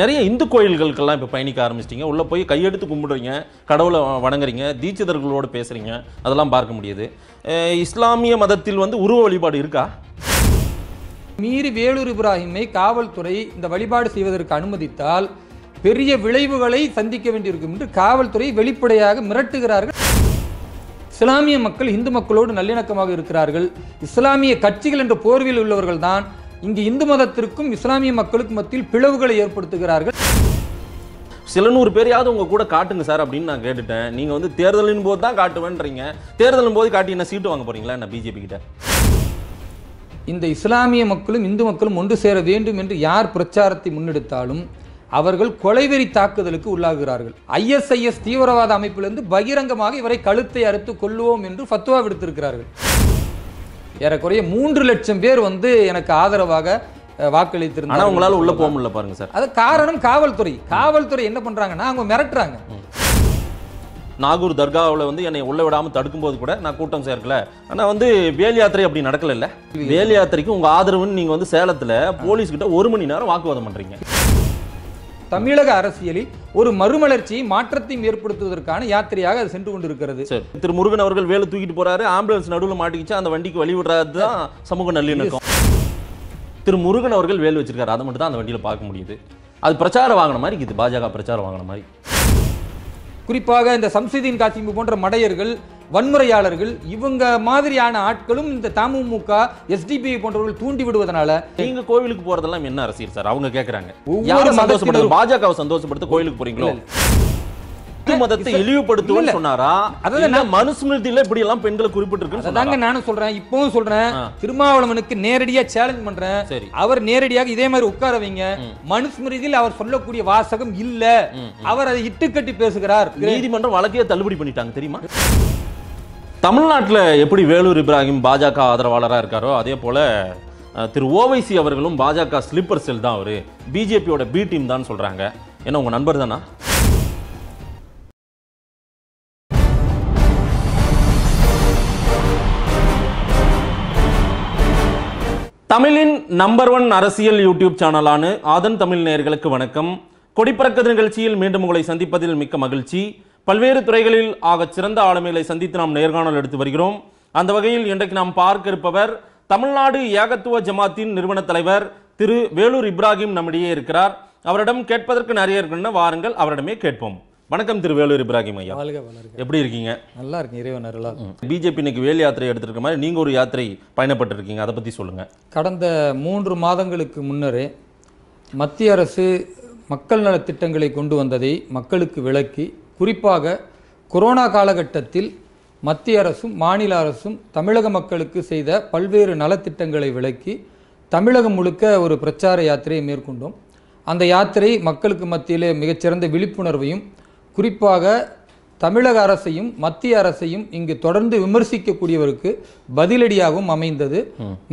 நிறைய இந்து கோயில்களுக்கெல்லாம் இப்போ பயணிக்க ஆரம்பிச்சிட்டிங்க உள்ளே போய் கையெடுத்து கும்பிடுறீங்க கடவுளை வணங்குறீங்க தீட்சிதர்களோடு பேசுகிறீங்க அதெல்லாம் பார்க்க முடியுது இஸ்லாமிய மதத்தில் வந்து உருவ வழிபாடு இருக்கா மீறி வேலூர் இப்ராஹிமை காவல்துறை இந்த வழிபாடு செய்வதற்கு அனுமதித்தால் பெரிய விளைவுகளை சந்திக்க வேண்டியிருக்கும் என்று காவல்துறை வெளிப்படையாக மிரட்டுகிறார்கள் இஸ்லாமிய மக்கள் இந்து மக்களோடு நல்லிணக்கமாக இருக்கிறார்கள் இஸ்லாமிய கட்சிகள் என்ற போர்வில் உள்ளவர்கள் தான் இங்கு இந்து மதத்திற்கும் இஸ்லாமிய மக்களுக்கும் மத்தியில் பிளவுகளை ஏற்படுத்துகிறார்கள் சில நூறு பேரையாவது உங்க கூட காட்டுங்க சார் அப்படின்னு நான் கேட்டுட்டேன் நீங்க வந்து தேர்தலின் போது தான் காட்டுவேன்றீங்க தேர்தலின் போது காட்டி என்ன சீட்டு வாங்க போறீங்களா என்ன பிஜேபி கிட்ட இந்த இஸ்லாமிய மக்களும் இந்து மக்களும் ஒன்று சேர வேண்டும் என்று யார் பிரச்சாரத்தை முன்னெடுத்தாலும் அவர்கள் கொலைவெறி தாக்குதலுக்கு உள்ளாகிறார்கள் ஐஎஸ்ஐஎஸ் தீவிரவாத அமைப்பிலிருந்து பகிரங்கமாக இவரை கழுத்தை அறுத்து கொள்வோம் என்று ஃபத்துவா விடுத்திருக்கிறார்கள் ஏறக்குறைய மூன்று லட்சம் பேர் வந்து எனக்கு ஆதரவாக வாக்களித்திருந்தாங்க உங்களால் உள்ள போக முடியல பாருங்க சார் அது காரணம் காவல்துறை காவல்துறை என்ன பண்றாங்கன்னா அவங்க மிரட்டுறாங்க நாகூர் தர்காவில் வந்து என்னை உள்ள விடாமல் தடுக்கும்போது கூட நான் கூட்டம் சேர்க்கல ஆனால் வந்து வேல் யாத்திரை அப்படி நடக்கல வேல் யாத்திரைக்கு உங்கள் ஆதரவுன்னு நீங்கள் வந்து சேலத்தில் போலீஸ்கிட்ட ஒரு மணி நேரம் வாக்குவாதம் பண்ணுறீங்க தமிழக அரசியலில் ஒரு மறுமலர்ச்சி மாற்றத்தையும் ஏற்படுத்துவதற்கான யாத்திரையாக அது சென்று கொண்டிருக்கிறது திரு முருகன் அவர்கள் வேலை தூக்கிட்டு போறாரு ஆம்புலன்ஸ் நடுவில் மாட்டிக்கிச்சு அந்த வண்டிக்கு வழிவிடுறது தான் சமூக நல்லிணக்கம் திரு முருகன் அவர்கள் வேல் வச்சிருக்காரு அதை மட்டும் தான் அந்த வண்டியில் பார்க்க முடியுது அது பிரச்சாரம் வாங்கின மாதிரி இருக்குது பாஜக பிரச்சாரம் வாங்கின மாதிரி குறிப்பாக இந்த சம்சுதீன் காசிம்பு போன்ற மடையர்கள் வன்முறையாளர்கள் இவங்க மாதிரியான ஆட்களும் இந்த தமுமுக எஸ்டிபி போன்றவர்கள் தூண்டி விடுவதனால நீங்க கோவிலுக்கு போறதெல்லாம் என்ன அரசியல் சார் அவங்க கேக்குறாங்க யாரு பாஜகவை சந்தோஷப்படுத்த கோயிலுக்கு போறீங்களோ இப்படி எல்லாம் நானும் சொல்றேன் இப்பவும் சொல்றேன் திருமாவளவனுக்கு நேரடியா சேலஞ்ச் பண்றேன் அவர் நேரடியாக இதே மாதிரி அவர் சொல்லக்கூடிய வாசகம் இல்ல அவர் அதை பேசுகிறார் நீதிமன்றம் வழக்கையே தள்ளுபடி பண்ணிட்டாங்க தெரியுமா தமிழ்நாட்டில் எப்படி வேலூர் இப்ராஹிம் பாஜக ஆதரவாளராக இருக்காரோ அதே போல் திரு ஓவைசி அவர்களும் பாஜக ஸ்லிப்பர் செல் தான் அவர் பிஜேபியோட பி டீம் தான் சொல்கிறாங்க ஏன்னா உங்கள் நண்பர் தானா தமிழின் நம்பர் ஒன் அரசியல் யூடியூப் சேனலான ஆதன் தமிழ் நேர்களுக்கு வணக்கம் கொடிப்பறக்கது நிகழ்ச்சியில் மீண்டும் உங்களை சந்திப்பதில் மிக்க மகிழ்ச்சி பல்வேறு துறைகளில் ஆக சிறந்த ஆளுமைகளை சந்தித்து நாம் நேர்காணல் எடுத்து வருகிறோம் அந்த வகையில் இன்றைக்கு நாம் பார்க்க இருப்பவர் தமிழ்நாடு ஏகத்துவ ஜமாத்தின் நிறுவன தலைவர் திரு வேலூர் இப்ராஹிம் நம்மிடையே இருக்கிறார் அவரிடம் கேட்பதற்கு நிறைய இருக்குன்னு வாருங்கள் அவரிடமே கேட்போம் வணக்கம் திரு வேலூர் இப்ராஹிம் ஐயா எப்படி இருக்கீங்க நல்லா இருக்கு இறைவன் பிஜேபி இன்னைக்கு வேல் யாத்திரை எடுத்திருக்க மாதிரி நீங்க ஒரு யாத்திரை பயணப்பட்டிருக்கீங்க அதை பத்தி சொல்லுங்க கடந்த மூன்று மாதங்களுக்கு முன்னரே மத்திய அரசு மக்கள் நலத்திட்டங்களை கொண்டு வந்ததை மக்களுக்கு விளக்கி குறிப்பாக கொரோனா காலகட்டத்தில் மத்திய அரசும் மாநில அரசும் தமிழக மக்களுக்கு செய்த பல்வேறு நலத்திட்டங்களை விளக்கி தமிழகம் முழுக்க ஒரு பிரச்சார யாத்திரையை மேற்கொண்டோம் அந்த யாத்திரை மக்களுக்கு மத்தியிலே மிகச்சிறந்த விழிப்புணர்வையும் குறிப்பாக தமிழக அரசையும் மத்திய அரசையும் இங்கு தொடர்ந்து விமர்சிக்கக்கூடியவருக்கு பதிலடியாகவும் அமைந்தது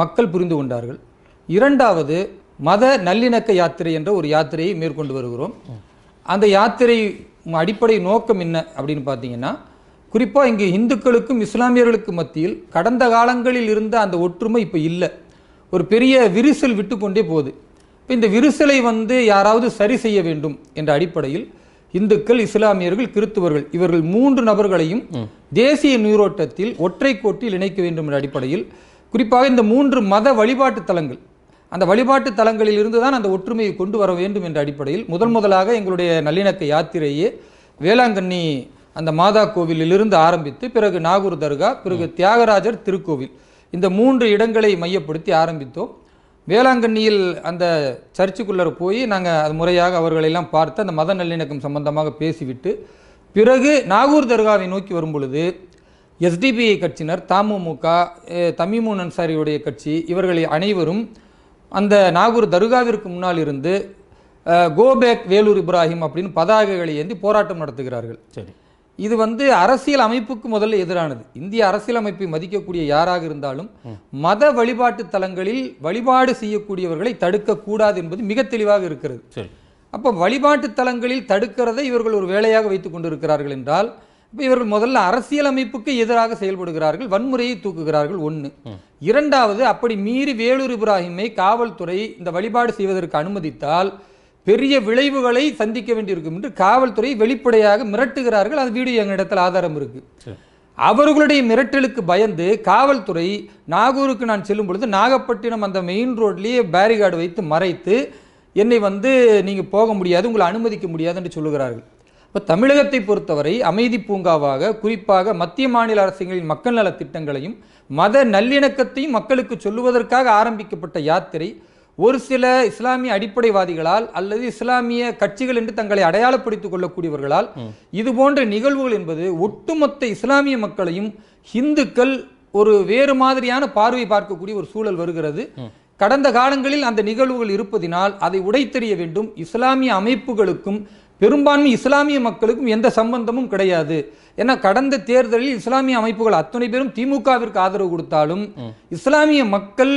மக்கள் புரிந்து கொண்டார்கள் இரண்டாவது மத நல்லிணக்க யாத்திரை என்ற ஒரு யாத்திரையை மேற்கொண்டு வருகிறோம் அந்த யாத்திரை உங்கள் அடிப்படை நோக்கம் என்ன அப்படின்னு பார்த்தீங்கன்னா குறிப்பாக இங்கே இந்துக்களுக்கும் இஸ்லாமியர்களுக்கும் மத்தியில் கடந்த காலங்களில் இருந்த அந்த ஒற்றுமை இப்போ இல்லை ஒரு பெரிய விரிசல் விட்டுக்கொண்டே போகுது இப்போ இந்த விரிசலை வந்து யாராவது சரி செய்ய வேண்டும் என்ற அடிப்படையில் இந்துக்கள் இஸ்லாமியர்கள் கிறித்துவர்கள் இவர்கள் மூன்று நபர்களையும் தேசிய நீரோட்டத்தில் ஒற்றை கோட்டில் இணைக்க வேண்டும் என்ற அடிப்படையில் குறிப்பாக இந்த மூன்று மத வழிபாட்டு தலங்கள் அந்த வழிபாட்டு தலங்களில் இருந்து தான் அந்த ஒற்றுமையை கொண்டு வர வேண்டும் என்ற அடிப்படையில் முதல் முதலாக எங்களுடைய நல்லிணக்க யாத்திரையே வேளாங்கண்ணி அந்த மாதா கோவிலிலிருந்து ஆரம்பித்து பிறகு நாகூர் தர்கா பிறகு தியாகராஜர் திருக்கோவில் இந்த மூன்று இடங்களை மையப்படுத்தி ஆரம்பித்தோம் வேளாங்கண்ணியில் அந்த சர்ச்சுக்குள்ளே போய் நாங்கள் அது முறையாக அவர்களெல்லாம் பார்த்து அந்த மத நல்லிணக்கம் சம்பந்தமாக பேசிவிட்டு பிறகு நாகூர் தர்காவை நோக்கி வரும் பொழுது எஸ்டிபிஐ கட்சியினர் தமுமுக தமிமுன் அன்சாரியுடைய கட்சி இவர்களை அனைவரும் அந்த நாகூர் தர்காவிற்கு முன்னால் இருந்து கோபேக் வேலூர் இப்ராஹிம் அப்படின்னு பதாகைகளை ஏந்தி போராட்டம் நடத்துகிறார்கள் சரி இது வந்து அரசியல் அமைப்புக்கு முதல்ல எதிரானது இந்திய அரசியலமைப்பை மதிக்கக்கூடிய யாராக இருந்தாலும் மத வழிபாட்டு தலங்களில் வழிபாடு செய்யக்கூடியவர்களை தடுக்கக்கூடாது என்பது மிக தெளிவாக இருக்கிறது அப்போ வழிபாட்டு தலங்களில் தடுக்கிறதை இவர்கள் ஒரு வேலையாக வைத்துக் கொண்டிருக்கிறார்கள் என்றால் இப்போ இவர்கள் முதல்ல அரசியலமைப்புக்கு எதிராக செயல்படுகிறார்கள் வன்முறையை தூக்குகிறார்கள் ஒன்று இரண்டாவது அப்படி மீறி வேலூர் இப்ராஹிமை காவல்துறை இந்த வழிபாடு செய்வதற்கு அனுமதித்தால் பெரிய விளைவுகளை சந்திக்க வேண்டியிருக்கும் என்று காவல்துறை வெளிப்படையாக மிரட்டுகிறார்கள் அது வீடியோ எங்களிடத்தில் ஆதாரம் இருக்குது அவர்களுடைய மிரட்டலுக்கு பயந்து காவல்துறை நாகூருக்கு நான் செல்லும் பொழுது நாகப்பட்டினம் அந்த மெயின் ரோட்லேயே பேரிகார்டு வைத்து மறைத்து என்னை வந்து நீங்கள் போக முடியாது உங்களை அனுமதிக்க முடியாது என்று சொல்லுகிறார்கள் இப்போ தமிழகத்தை பொறுத்தவரை அமைதி பூங்காவாக குறிப்பாக மத்திய மாநில அரசுகளின் மக்கள் நல திட்டங்களையும் மத நல்லிணக்கத்தையும் மக்களுக்கு சொல்லுவதற்காக ஆரம்பிக்கப்பட்ட யாத்திரை ஒரு சில இஸ்லாமிய அடிப்படைவாதிகளால் அல்லது இஸ்லாமிய கட்சிகள் என்று தங்களை அடையாளப்படுத்திக் கொள்ளக்கூடியவர்களால் இது போன்ற நிகழ்வுகள் என்பது ஒட்டுமொத்த இஸ்லாமிய மக்களையும் இந்துக்கள் ஒரு வேறு மாதிரியான பார்வை பார்க்கக்கூடிய ஒரு சூழல் வருகிறது கடந்த காலங்களில் அந்த நிகழ்வுகள் இருப்பதினால் அதை உடைத்தெறிய வேண்டும் இஸ்லாமிய அமைப்புகளுக்கும் பெரும்பான்மை இஸ்லாமிய மக்களுக்கும் எந்த சம்பந்தமும் கிடையாது ஏன்னா கடந்த தேர்தலில் இஸ்லாமிய அமைப்புகள் அத்தனை பேரும் திமுகவிற்கு ஆதரவு கொடுத்தாலும் இஸ்லாமிய மக்கள்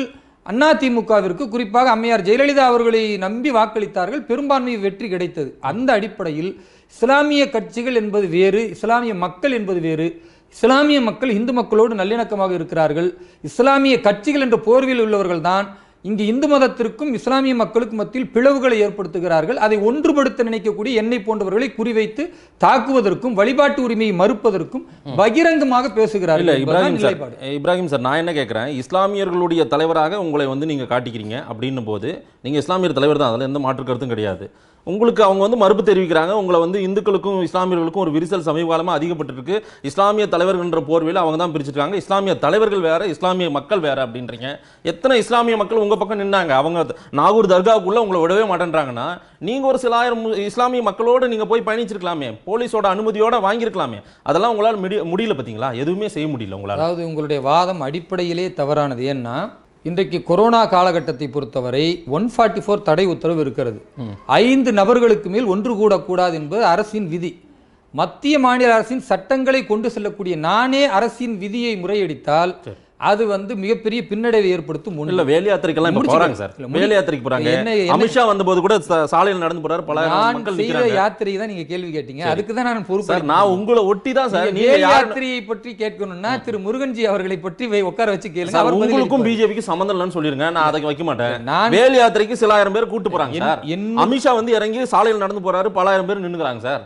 அண்ணா திமுகவிற்கு குறிப்பாக அம்மையார் ஜெயலலிதா அவர்களை நம்பி வாக்களித்தார்கள் பெரும்பான்மை வெற்றி கிடைத்தது அந்த அடிப்படையில் இஸ்லாமிய கட்சிகள் என்பது வேறு இஸ்லாமிய மக்கள் என்பது வேறு இஸ்லாமிய மக்கள் இந்து மக்களோடு நல்லிணக்கமாக இருக்கிறார்கள் இஸ்லாமிய கட்சிகள் என்ற போர்வில் உள்ளவர்கள் தான் இங்கு இந்து மதத்திற்கும் இஸ்லாமிய மக்களுக்கும் மத்தியில் பிளவுகளை ஏற்படுத்துகிறார்கள் அதை ஒன்றுபடுத்த நினைக்கக்கூடிய என்னை போன்றவர்களை குறிவைத்து தாக்குவதற்கும் வழிபாட்டு உரிமையை மறுப்பதற்கும் பகிரங்கமாக பேசுகிறார்கள் இப்ராஹிம் சார் இப்ராஹிம் சார் நான் என்ன கேட்குறேன் இஸ்லாமியர்களுடைய தலைவராக உங்களை வந்து நீங்கள் காட்டிக்கிறீங்க அப்படின்னும் போது நீங்கள் இஸ்லாமியர் தலைவர் தான் அதில் எந்த மாற்று கருத்தும் கிடையாது உங்களுக்கு அவங்க வந்து மறுப்பு தெரிவிக்கிறாங்க உங்களை வந்து இந்துக்களுக்கும் இஸ்லாமியர்களுக்கும் ஒரு விரிசல் சமீப காலமாக அதிகப்பட்டிருக்கு இஸ்லாமிய தலைவர்கள்ன்ற போர்வையில் அவங்க தான் பிரிச்சிருக்காங்க இஸ்லாமிய தலைவர்கள் வேறு இஸ்லாமிய மக்கள் வேறு அப்படின்றீங்க எத்தனை இஸ்லாமிய மக்கள் உங்கள் பக்கம் நின்னாங்க அவங்க நாகூர் தர்காவுக்குள்ளே உங்களை விடவே மாட்டேன்றாங்கன்னா நீங்கள் ஒரு சில ஆயிரம் இஸ்லாமிய மக்களோடு நீங்கள் போய் பயணிச்சிருக்கலாமே போலீஸோட அனுமதியோடு வாங்கியிருக்கலாமே அதெல்லாம் உங்களால் முடியல பார்த்தீங்களா எதுவுமே செய்ய முடியல உங்களால் அதாவது உங்களுடைய வாதம் அடிப்படையிலே தவறானது ஏன்னா இன்றைக்கு கொரோனா காலகட்டத்தை பொறுத்தவரை ஒன் ஃபார்ட்டி ஃபோர் தடை உத்தரவு இருக்கிறது ஐந்து நபர்களுக்கு மேல் ஒன்று கூடக்கூடாது என்பது அரசின் விதி மத்திய மாநில அரசின் சட்டங்களை கொண்டு செல்லக்கூடிய நானே அரசின் விதியை முறையடித்தால் அது வந்து மிகப்பெரிய பின்னடைவை ஏற்படுத்தும் இல்ல வேலை யாத்திரைக்கெல்லாம் போறாங்க சார் வேலை யாத்திரைக்கு போறாங்க அமித்ஷா வந்தபோது கூட சாலையில் நடந்து போறாரு பல ஆண்கள் செய்த யாத்திரை தான் நீங்க கேள்வி கேட்டீங்க அதுக்கு தான் நான் பொறுப்பு நான் உங்களை ஒட்டி தான் சார் வேலை யாத்திரையை பற்றி கேட்கணும்னா திரு முருகன்ஜி அவர்களை பற்றி உட்கார வச்சு கேளுங்க அவர் உங்களுக்கும் பிஜேபிக்கு சம்பந்தம் இல்லைன்னு சொல்லிருங்க நான் அதை வைக்க மாட்டேன் நான் வேலை யாத்திரைக்கு சில ஆயிரம் பேர் கூட்டு போறாங்க சார் அமித்ஷா வந்து இறங்கி சாலையில் நடந்து போறாரு பல ஆயிரம் பேர் நின்னுக்கிறாங்க சார்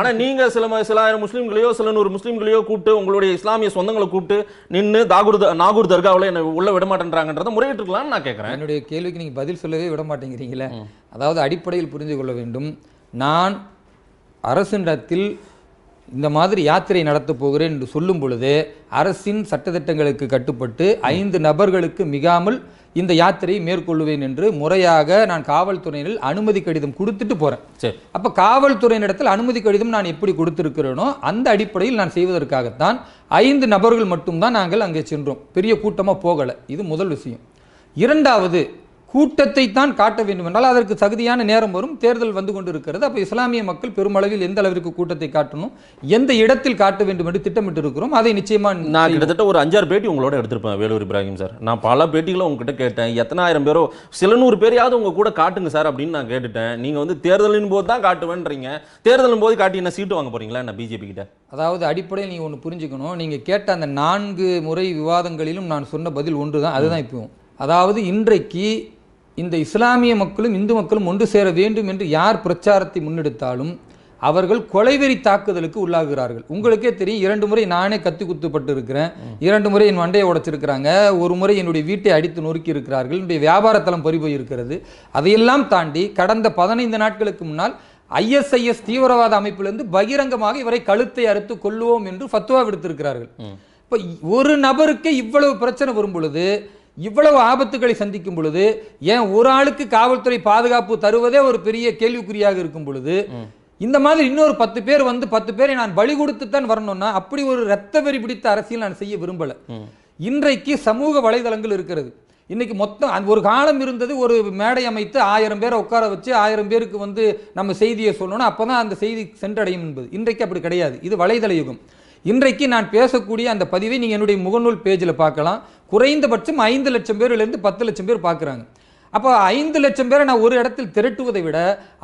ஆனா நீங்க சில சில ஆயிரம் முஸ்லீம்களையோ சில நூறு முஸ்லீம்களையோ கூப்பிட்டு உங்களுடைய இஸ்லாமிய சொந்தங்களை கூப்பிட்டு நின்று தாகூர் நாகூர் தர்காவில் என்ன உள்ள விட மாட்டேன்றாங்கன்றத முறையிட்டுருக்கலாம்னு நான் கேட்குறேன் என்னுடைய கேள்விக்கு நீங்கள் பதில் சொல்லவே விட மாட்டேங்கிறீங்களே அதாவது அடிப்படையில் புரிந்து கொள்ள வேண்டும் நான் அரசிடத்தில் இந்த மாதிரி யாத்திரை நடத்தப் போகிறேன் என்று சொல்லும் பொழுது அரசின் சட்டத்திட்டங்களுக்கு கட்டுப்பட்டு ஐந்து நபர்களுக்கு மிகாமல் இந்த யாத்திரையை மேற்கொள்ளுவேன் என்று முறையாக நான் காவல்துறையினர் அனுமதி கடிதம் கொடுத்துட்டு போகிறேன் சரி அப்போ காவல்துறையினிடத்தில் அனுமதி கடிதம் நான் எப்படி கொடுத்துருக்கிறேனோ அந்த அடிப்படையில் நான் செய்வதற்காகத்தான் ஐந்து நபர்கள் மட்டும்தான் நாங்கள் அங்கே சென்றோம் பெரிய கூட்டமாக போகலை இது முதல் விஷயம் இரண்டாவது கூட்டத்தை தான் காட்ட வேண்டும் என்றால் அதற்கு தகுதியான நேரம் வரும் தேர்தல் வந்து கொண்டிருக்கிறது அப்போ இஸ்லாமிய மக்கள் பெருமளவில் எந்த அளவிற்கு கூட்டத்தை காட்டணும் எந்த இடத்தில் காட்ட வேண்டும் என்று திட்டமிட்டு இருக்கிறோம் அதை நிச்சயமாக நான் கிட்டத்தட்ட ஒரு அஞ்சாறு பேட்டி உங்களோட எடுத்திருப்பேன் வேலூர் இப்ராஹிம் சார் நான் பல பேட்டிகளும் உங்ககிட்ட கேட்டேன் எத்தனாயிரம் பேரோ சில நூறு பேரையாவது உங்க கூட காட்டுங்க சார் அப்படின்னு நான் கேட்டுட்டேன் நீங்கள் வந்து தேர்தலின் போது தான் காட்டுவேன்றீங்க தேர்தலின் போது காட்டி என்ன சீட்டு வாங்க போறீங்களா என்ன பிஜேபி கிட்ட அதாவது அடிப்படையில் நீங்கள் ஒன்று புரிஞ்சுக்கணும் நீங்கள் கேட்ட அந்த நான்கு முறை விவாதங்களிலும் நான் சொன்ன பதில் ஒன்று தான் அதுதான் இப்போ அதாவது இன்றைக்கு இந்த இஸ்லாமிய மக்களும் இந்து மக்களும் ஒன்று சேர வேண்டும் என்று யார் பிரச்சாரத்தை முன்னெடுத்தாலும் அவர்கள் கொலைவெறி தாக்குதலுக்கு உள்ளாகிறார்கள் உங்களுக்கே தெரியும் இரண்டு முறை நானே கத்தி குத்துப்பட்டு இருக்கிறேன் இரண்டு முறை என் வண்டையை உடைச்சிருக்கிறாங்க ஒரு முறை என்னுடைய வீட்டை அடித்து நொறுக்கி இருக்கிறார்கள் என்னுடைய வியாபாரத்தலம் பறிபோய் இருக்கிறது அதையெல்லாம் தாண்டி கடந்த பதினைந்து நாட்களுக்கு முன்னால் ஐஎஸ்ஐஎஸ் தீவிரவாத அமைப்பிலிருந்து பகிரங்கமாக இவரை கழுத்தை அறுத்து கொள்ளுவோம் என்று ஃபத்துவா விடுத்திருக்கிறார்கள் இப்போ ஒரு நபருக்கு இவ்வளவு பிரச்சனை வரும் பொழுது இவ்வளவு ஆபத்துக்களை சந்திக்கும் பொழுது ஏன் ஒரு ஆளுக்கு காவல்துறை பாதுகாப்பு தருவதே ஒரு பெரிய கேள்விக்குறியாக இருக்கும் பொழுது இந்த மாதிரி இன்னொரு பத்து பேர் வந்து பத்து பேரை நான் வழி கொடுத்து தான் வரணும்னா அப்படி ஒரு ரத்த வெறி பிடித்த அரசியல் நான் செய்ய விரும்பல இன்றைக்கு சமூக வலைதளங்கள் இருக்கிறது இன்னைக்கு மொத்தம் ஒரு காலம் இருந்தது ஒரு மேடை அமைத்து ஆயிரம் பேரை உட்கார வச்சு ஆயிரம் பேருக்கு வந்து நம்ம செய்தியை சொல்லணும் அப்பதான் அந்த செய்தி சென்றடையும் என்பது இன்றைக்கு அப்படி கிடையாது இது வலைதள யுகம் இன்றைக்கு நான் பேசக்கூடிய அந்த பதிவை நீங்கள் என்னுடைய முகநூல் பேஜில் பார்க்கலாம் குறைந்தபட்சம் ஐந்து லட்சம் பேர்லேருந்து பத்து லட்சம் பேர் பார்க்குறாங்க அப்போ ஐந்து லட்சம் பேரை நான் ஒரு இடத்தில் திரட்டுவதை விட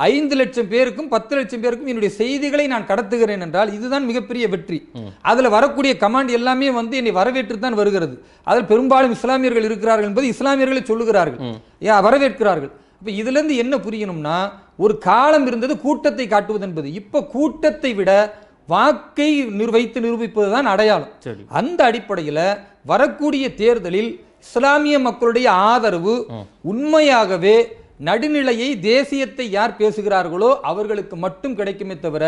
ஐந்து லட்சம் பேருக்கும் பத்து லட்சம் பேருக்கும் என்னுடைய செய்திகளை நான் கடத்துகிறேன் என்றால் இதுதான் மிகப்பெரிய வெற்றி அதில் வரக்கூடிய கமாண்ட் எல்லாமே வந்து என்னை வரவேற்று தான் வருகிறது அதில் பெரும்பாலும் இஸ்லாமியர்கள் இருக்கிறார்கள் என்பது இஸ்லாமியர்களை சொல்லுகிறார்கள் வரவேற்கிறார்கள் இப்போ இதுலேருந்து என்ன புரியணும்னா ஒரு காலம் இருந்தது கூட்டத்தை காட்டுவது என்பது இப்போ கூட்டத்தை விட வாக்கை நிர்வகித்து நிரூபிப்பது தான் அடையாளம் அந்த அடிப்படையில் வரக்கூடிய தேர்தலில் இஸ்லாமிய மக்களுடைய ஆதரவு உண்மையாகவே நடுநிலையை தேசியத்தை யார் பேசுகிறார்களோ அவர்களுக்கு மட்டும் கிடைக்குமே தவிர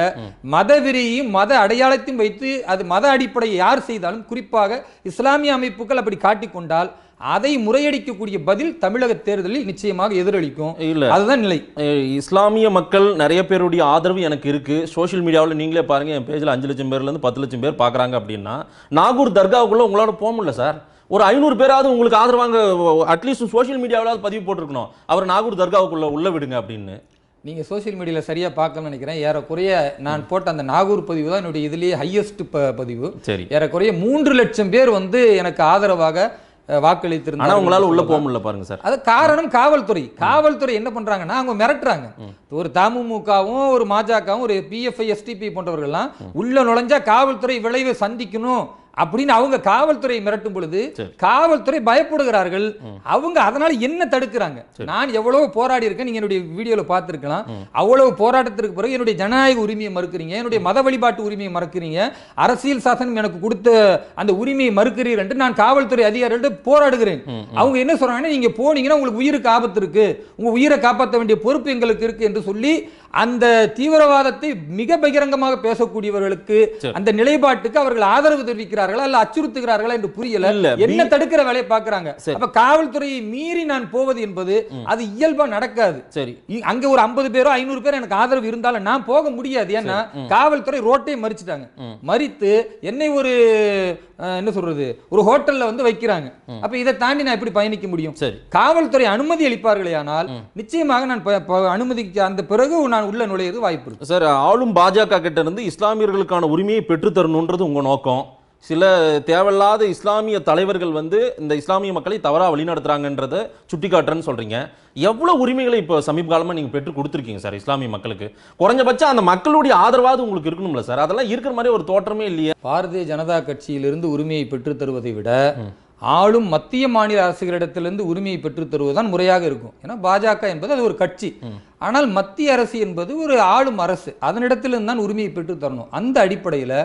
மதவெறியையும் மத அடையாளத்தையும் வைத்து அது மத அடிப்படையை யார் செய்தாலும் குறிப்பாக இஸ்லாமிய அமைப்புகள் அப்படி காட்டிக்கொண்டால் அதை முறையடிக்கக்கூடிய பதில் தமிழக தேர்தலில் நிச்சயமாக எதிரொலிக்கும் இல்லை அதுதான் நிலை இஸ்லாமிய மக்கள் நிறைய பேருடைய ஆதரவு எனக்கு இருக்கு சோஷியல் மீடியாவில் நீங்களே பாருங்க என் பேஜில் அஞ்சு லட்சம் பேர்லேருந்து பத்து லட்சம் பேர் பார்க்குறாங்க அப்படின்னா நாகூர் தர்காவுக்குள்ளே உங்களால் போக முடியல சார் ஒரு ஐநூறு பேராவது உங்களுக்கு ஆதரவாங்க அட்லீஸ்ட் சோஷியல் மீடியாவிலாவது பதிவு போட்டிருக்கணும் அவர் நாகூர் தர்காவுக்குள்ளே உள்ளே விடுங்க அப்படின்னு நீங்கள் சோசியல் மீடியாவில் சரியாக பார்க்கணும்னு நினைக்கிறேன் ஏறக்குறைய நான் போட்ட அந்த நாகூர் பதிவு தான் என்னுடைய இதுலேயே ஹையஸ்ட் ப பதிவு சரி ஏறக்குறைய மூன்று லட்சம் பேர் வந்து எனக்கு ஆதரவாக வாக்களித்திருந்தாங்க உங்களால உள்ள போக முடியல பாருங்க சார் அது காரணம் காவல்துறை காவல்துறை என்ன பண்றாங்கன்னா அவங்க மிரட்டுறாங்க ஒரு தமுமுகவும் ஒரு மாஜகவும் ஒரு பிஎஃப்ஐ எஸ்டிபி போன்றவர்கள்லாம் உள்ள நுழைஞ்சா காவல்துறை விளைவை சந்திக்கணும் அப்படின்னு அவங்க காவல்துறை மிரட்டும் பொழுது காவல்துறை பயப்படுகிறார்கள் அவங்க அதனால என்ன தடுக்கிறாங்க நான் எவ்வளவு போராடி இருக்கேன் நீங்க என்னுடைய வீடியோல பார்த்துருக்கலாம் அவ்வளவு போராட்டத்திற்கு பிறகு என்னுடைய ஜனநாயக உரிமையை மறுக்கிறீங்க என்னுடைய மத வழிபாட்டு உரிமையை மறுக்கிறீங்க அரசியல் சாசனம் எனக்கு கொடுத்த அந்த உரிமையை மறுக்கிறீர்கள் என்று நான் காவல்துறை அதிகாரிகள் போராடுகிறேன் அவங்க என்ன சொல்றாங்கன்னா நீங்க போனீங்கன்னா உங்களுக்கு உயிருக்கு ஆபத்து இருக்கு உங்க உயிரை காப்பாற்ற வேண்டிய பொறுப்பு எங்களுக்கு இருக்கு என்று சொல்லி அந்த தீவிரவாதத்தை மிக பகிரங்கமாக பேசக்கூடியவர்களுக்கு அந்த நிலைப்பாட்டுக்கு அவர்கள் ஆதரவு தெரிவிக்கிறார்களா இல்ல அச்சுறுத்துகிறார்களா என்று புரியல என்ன தடுக்கிற வேலையை பாக்குறாங்க அப்ப காவல்துறையை மீறி நான் போவது என்பது அது இயல்பா நடக்காது சரி அங்க ஒரு ஐம்பது பேரோ ஐநூறு பேர் எனக்கு ஆதரவு இருந்தாலும் நான் போக முடியாது ஏன்னா காவல்துறை ரோட்டை மறிச்சுட்டாங்க மறித்து என்னை ஒரு என்ன சொல்றது ஒரு ஹோட்டல்ல வந்து வைக்கிறாங்க அப்ப இதை தாண்டி நான் எப்படி பயணிக்க முடியும் காவல்துறை அனுமதி அளிப்பார்களே ஆனால் நிச்சயமாக நான் அனுமதிக்க அந்த பிறகு நான் உள்ள நுழையது வாய்ப்பு இருக்கு சார் ஆளும் பாஜக கிட்ட இருந்து இஸ்லாமியர்களுக்கான உரிமையை பெற்றுத்தரணுன்றது உங்க நோக்கம் சில தேவையில்லாத இஸ்லாமிய தலைவர்கள் வந்து இந்த இஸ்லாமிய மக்களை தவறாக வழிநடத்துறாங்கன்றத சுட்டிக்காட்டுறேன்னு சொல்கிறீங்க எவ்வளோ உரிமைகளை இப்போ சமீப காலமாக நீங்கள் பெற்று கொடுத்துருக்கீங்க சார் இஸ்லாமிய மக்களுக்கு குறைஞ்சபட்சம் அந்த மக்களுடைய ஆதரவாவது உங்களுக்கு இருக்கணும்ல சார் அதெல்லாம் இருக்கிற மாதிரி ஒரு தோற்றமே இல்லையே பாரதிய ஜனதா கட்சியிலிருந்து உரிமையை பெற்று தருவதை விட ஆளும் மத்திய மாநில அரசுகளிடத்திலிருந்து உரிமையை பெற்றுத் தருவதுதான் முறையாக இருக்கும் ஏன்னா பாஜக என்பது அது ஒரு கட்சி ஆனால் மத்திய அரசு என்பது ஒரு ஆளும் அரசு அதனிடத்திலிருந்து தான் உரிமையை பெற்றுத் தரணும் அந்த அடிப்படையில்